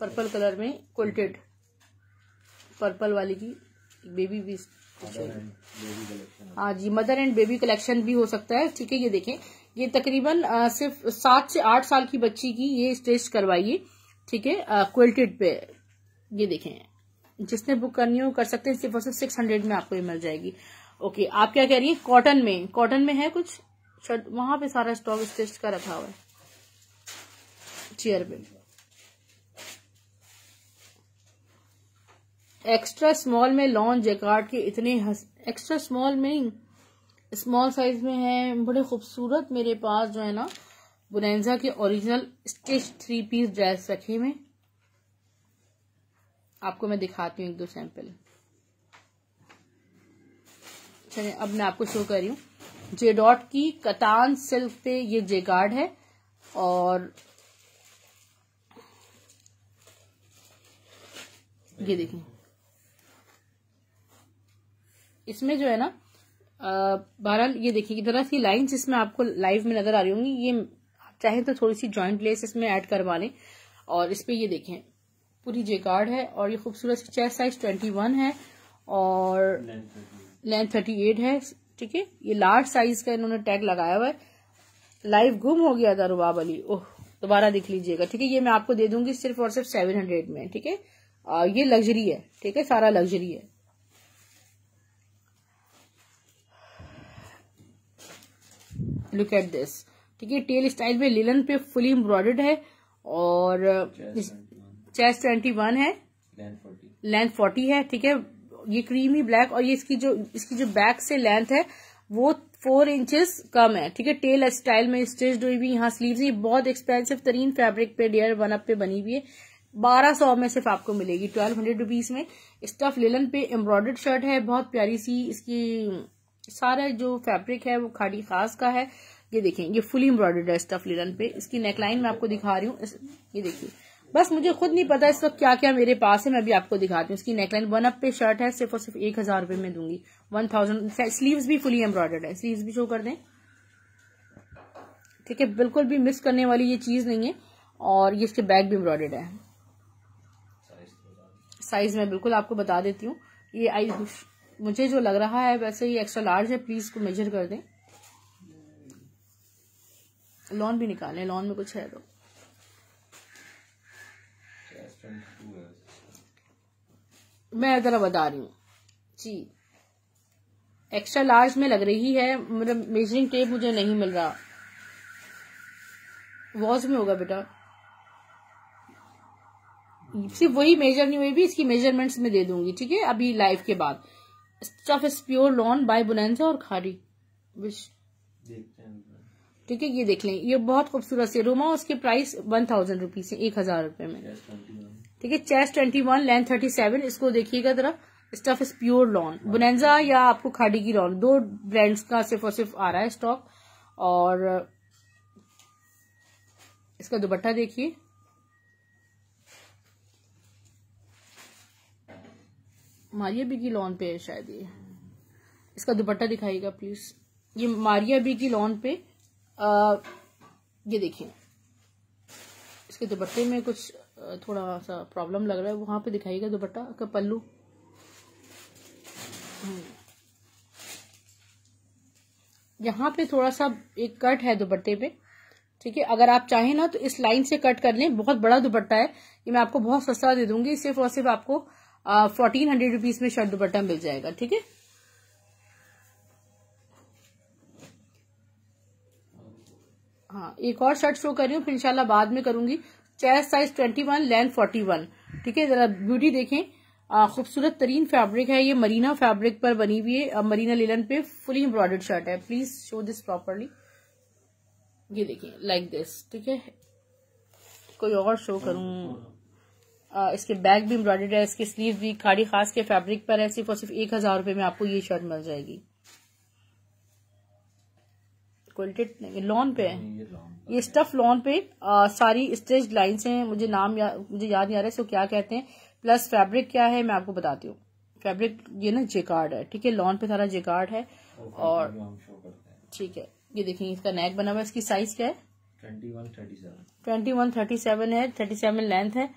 A: पर्पल कलर में क्विल्टेड पर्पल वाली की बेबी भी हाँ जी मदर एंड बेबी कलेक्शन भी हो सकता है ठीक है ये देखें ये तकरीबन सिर्फ सात से आठ साल की बच्ची की ये स्टिच करवाइए ठीक है क्विल्टेड पे ये देखें जिसने बुक करनी हो कर सकते हैं सिर्फ और सिर्फ सिक्स हंड्रेड में आपको ये मिल जाएगी ओके आप क्या कह रही है कॉटन में कॉटन में है कुछ वहां पे सारा स्टॉक स्टिच का रखा हुआ है चेयर पे एक्स्ट्रा स्मॉल में लॉन्ग जैकार्ड के इतने हस... एक्स्ट्रा स्मॉल में स्मॉल साइज में है बड़े खूबसूरत मेरे पास जो है ना बुनैजा के original stitch three piece dress रखे हुए आपको मैं दिखाती हूँ एक दो सैंपल चलिए अब मैं आपको शो कर रही हूँ जे डॉट की कतान सिल्क पे ये जे गार्ड है और ये देखिए इसमें जो है ना बहरहाल ये देखिए इधर सी लाइन इसमें आपको लाइव में नजर आ रही होंगी ये आप चाहें तो थोड़ी सी ज्वाइंट लेस इसमें ऐड करवा लें और इस पर ये देखें पूरी जेकार्ड है और ये खूबसूरत सी चेस्ट साइज ट्वेंटी वन है और लेंथ थर्टी एट है ठीक है ये लार्ज साइज का इन्होंने टैग लगाया हुआ है लाइव गुम हो गया था रुबाब अली ओह दोबारा देख लीजिएगा ठीक है ये मैं आपको दे दूंगी सिर्फ और सिर्फ सेवन हंड्रेड में ठीक है ये लग्जरी है ठीक है सारा लग्जरी है लुक एट दिस ठीक है टेल स्टाइल में लिलन पे फुली एम्ब्रॉयडर्ड है और चेस्ट ट्वेंटी वन है लेंथ फोर्टी है ठीक है ये क्रीमी ब्लैक और ये इसकी जो इसकी जो बैक से लेंथ है वो फोर इंचेस कम है ठीक है टेल स्टाइल में स्टिच हुई हुई यहाँ स्लीव ये बहुत एक्सपेंसिव तरीन फेब्रिक पे डेयर वन अप पे बनी हुई है बारह सौ में सिर्फ आपको मिलेगी ट्वेल्व हंड्रेड रुपीज में स्टफ लेलन पे एम्ब्रॉयडर्ड शर्ट है बहुत प्यारी सी इसकी सारा जो फैब्रिक है वो खाड़ी खास का है ये देखें ये फुली एम्ब्रॉयडर्ड है स्टफ लेलन पे इसकी नेकलाइन मैं आपको दिखा रही हूँ ये देखिए बस मुझे खुद नहीं पता इस वक्त क्या क्या मेरे पास है मैं भी आपको दिखाती हूँ इसकी नेकलाइन वन अप पे शर्ट है सिर्फ और सिर्फ एक हजार रुपए में दूंगी वन थाउजेंड स्लीव भी फुली एम्ब्रॉयडर्ड है स्लीव भी शो कर दें ठीक है बिल्कुल भी मिस करने वाली ये चीज़ नहीं है और ये इसके बैग भी एम्ब्रॉयडर्ड है साइज में बिल्कुल आपको बता देती हूँ ये आई मुझे जो लग रहा है वैसे ये एक्स्ट्रा लार्ज है प्लीज़ को मेजर कर दें लॉन भी निकाले लॉन में कुछ है तो मैं ज़रा बता रही हूँ जी एक्स्ट्रा लार्ज में लग रही है मतलब मेजरिंग टेप मुझे नहीं मिल रहा वॉज में होगा बेटा सिर्फ वही मेजर नहीं हुई भी इसकी मेजरमेंट्स में दे दूंगी ठीक है अभी लाइव के बाद stuff is pure lawn by Bonanza और खारी विश ठीक है ये देख लें ये बहुत खूबसूरत से रूमा उसके प्राइस वन थाउजेंड रुपीज है एक हजार रुपए में ठीक है chest twenty one length thirty seven इसको देखिएगा जरा stuff is pure lawn Bonanza या आपको खाड़ी की लॉन दो ब्रांड्स का सिर्फ और सिर्फ आ रहा है स्टॉक और इसका दुपट्टा देखिए मारिया बी की लॉन पे है शायद ये इसका दुपट्टा दिखाइएगा प्लीज ये मारिया बी की लॉन पे आ, ये देखिए इसके दुपट्टे में कुछ थोड़ा सा प्रॉब्लम लग रहा है वहां पे दिखाइएगा दुपट्टा का पल्लू हम्म। यहाँ पे थोड़ा सा एक कट है दुपट्टे पे ठीक है अगर आप चाहें ना तो इस लाइन से कट कर लें बहुत बड़ा दुपट्टा है ये मैं आपको बहुत सस्ता दे दूंगी सिर्फ और सिर्फ आपको फोर्टीन हंड्रेड रुपीज में शर्ट दुपट्टा मिल जाएगा ठीक है हाँ एक और शर्ट शो कर रही हूँ फिर इंशाल्लाह बाद में करूंगी chest size twenty one length forty one ठीक है जरा ब्यूटी देखें खूबसूरत तरीन फैब्रिक है ये मरीना फैब्रिक पर बनी हुई है मरीना लिलन पे फुली एम्ब्रॉयडर्ड शर्ट है प्लीज शो दिस प्रॉपरली ये देखें लाइक दिस ठीक है कोई और शो करूं इसके बैग भी एम्ब्रॉयडर्ड है इसके स्लीव भी खाड़ी खास के फैब्रिक पर है सिर्फ और सिर्फ एक हजार रुपये में आपको ये शर्ट मिल जाएगी क्विल्टेड लॉन पे है ये स्टफ लॉन पे आ, सारी स्ट्रेच लाइन्स हैं मुझे नाम या, मुझे याद नहीं आ रहा है इसको क्या कहते हैं प्लस फैब्रिक क्या है मैं आपको बताती हूँ फैब्रिक ये ना जेकार्ड है ठीक है लॉन पे सारा जेकार्ड है और ठीक है ये देखिए इसका नेक बना हुआ है इसकी साइज क्या है ट्वेंटी वन थर्टी सेवन है थर्टी सेवन लेंथ है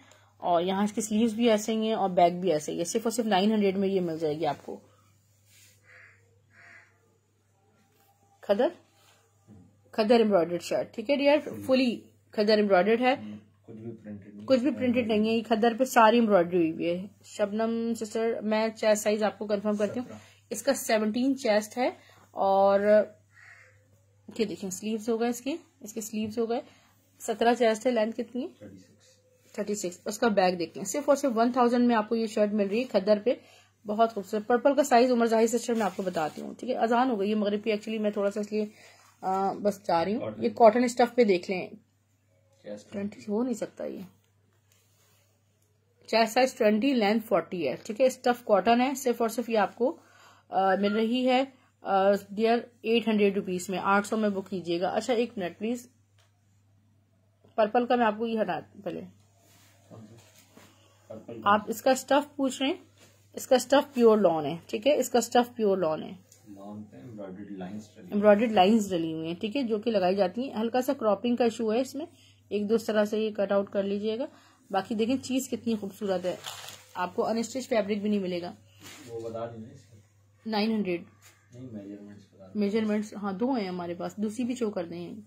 A: और यहाँ इसके स्लीव्स भी ऐसे ही हैं और बैक भी ऐसे ही है सिर्फ और सिर्फ नाइन हंड्रेड में ये मिल जाएगी आपको खदर खदर एम्ब्रॉयडर्ड शर्ट ठीक है dear fully hmm. Khaddar embroidered है हम्म, कुछ भी प्रिंटेड नहीं है ये खदर पे सारी एम्ब्रॉयडरी हुई है शबनम सिस्टर मैं चेस्ट साइज आपको कंफर्म करती हूँ इसका सेवनटीन चेस्ट है और ये देखिए स्लीव्स हो गए इसके इसके स्लीव्स हो गए सत्रह चेस्ट है लेंथ कितनी थर्टी सिक्स उसका बैग देखते हैं सिर्फ और सिर्फ वन थाउजेंड में आपको ये शर्ट मिल रही है खदर पे बहुत खूबसूरत पर्पल का साइज उमर जाहिर सिस्टर मैं आपको बताती हूँ ठीक है अजान हो गई है मगर एक्चुअली मैं थोड़ा सा इसलिए आ, बस जा रही हूँ ये कॉटन स्टफ पे देख लें ट्वेंटी हो नहीं सकता ये chest size twenty length forty है ठीक है स्टफ कॉटन है सिर्फ और सिर्फ ये आपको आ, मिल रही है डियर एट हंड्रेड रुपीज में आठ सौ में बुक कीजिएगा अच्छा एक मिनट प्लीज पर्पल का मैं आपको ये हटा पहले आप इसका स्टफ पूछ रहे हैं इसका स्टफ प्योर लॉन है ठीक है इसका स्टफ प्योर लॉन है एम्ब्रॉयडेड लाइन्स डली हुई है ठीक है जो कि लगाई जाती है हल्का सा क्रॉपिंग का इशू है इसमें एक दो तरह से ये कट आउट कर लीजिएगा बाकी देखें चीज़ कितनी खूबसूरत है आपको अनस्टिच फैब्रिक भी नहीं मिलेगा नाइन हंड्रेड मेजरमेंट्स हाँ दो हैं हमारे पास दूसरी भी शो कर दें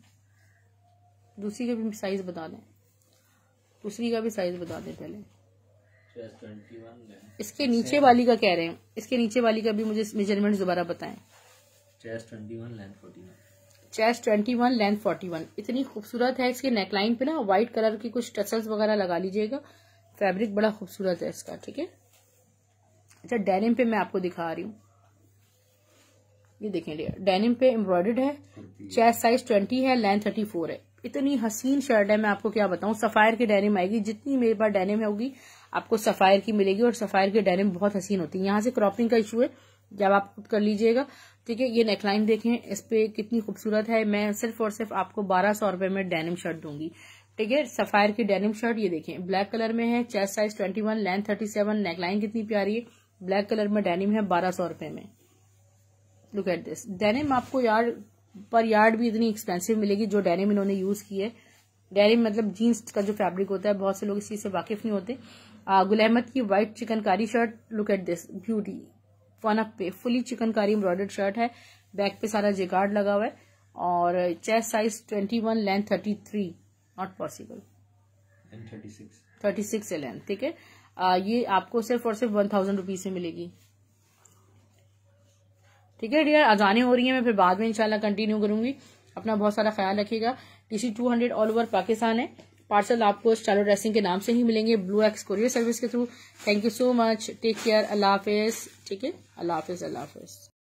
A: दूसरी का भी साइज़ बता दें दूसरी का भी साइज़ बता दें पहले इसके नीचे वाली का कह रहे हैं इसके नीचे वाली का भी मुझे मेजरमेंट दोबारा बताएं chest twenty one length forty one chest twenty one length forty one इतनी खूबसूरत है इसके नेकलाइन पे ना व्हाइट कलर की कुछ टसल्स वगैरह लगा लीजिएगा फैब्रिक बड़ा खूबसूरत है इसका ठीक है अच्छा डेनिम पे मैं आपको दिखा रही हूँ ये देखें डेनिम पे एम्ब्रॉयडर्ड है चेस्ट साइज ट्वेंटी है लेंथ थर्टी फोर है इतनी हसीन शर्ट है मैं आपको क्या बताऊं सफायर की डेनिम आएगी जितनी मेरे पास डेनिम होगी आपको सफायर की मिलेगी और सफायर की डेनिम बहुत हसीन होती है यहाँ से क्रॉपिंग का इशू है जब आप खुद कर लीजिएगा ठीक है ये नेकलाइन देखें इस पर कितनी खूबसूरत है मैं सिर्फ और सिर्फ आपको बारह सौ रुपये में डेनिम शर्ट दूंगी ठीक है सफायर की डेनिम शर्ट ये देखें ब्लैक कलर में है chest size twenty one length thirty seven neckline कितनी प्यारी है ब्लैक कलर में डेनिम है बारह सौ रुपये में लुक एट दिस डेनिम आपको यार्ड पर यार्ड भी इतनी एक्सपेंसिव मिलेगी जो डेनिम इन्होंने यूज की है डेनिम मतलब जीन्स का जो फैब्रिक होता है बहुत से लोग इस चीज से वाकिफ नहीं होते Uh, गुल की white chikankari shirt look at this beauty one up पे फुली चिकनकारी एम्ब्रॉयडर्ड शर्ट है बैक पे सारा जेगार्ड लगा हुआ है और chest size twenty one length thirty three not possible thirty six है लेंथ ठीक है uh, ये आपको सिर्फ और सिर्फ वन थाउजेंड रुपीज में मिलेगी ठीक है डियर अजाने हो रही है मैं फिर बाद में इंशाल्लाह कंटिन्यू करूंगी अपना बहुत सारा ख्याल रखिएगा TC two hundred all over Pakistan है पार्सल आपको स्टालो ड्रेसिंग के नाम से ही मिलेंगे ब्लू एक्स कोरियर सर्विस के through thank you so much take care अल्लाह हाफिज ठीक है अल्लाह हाफिज अल्लाह हाफिज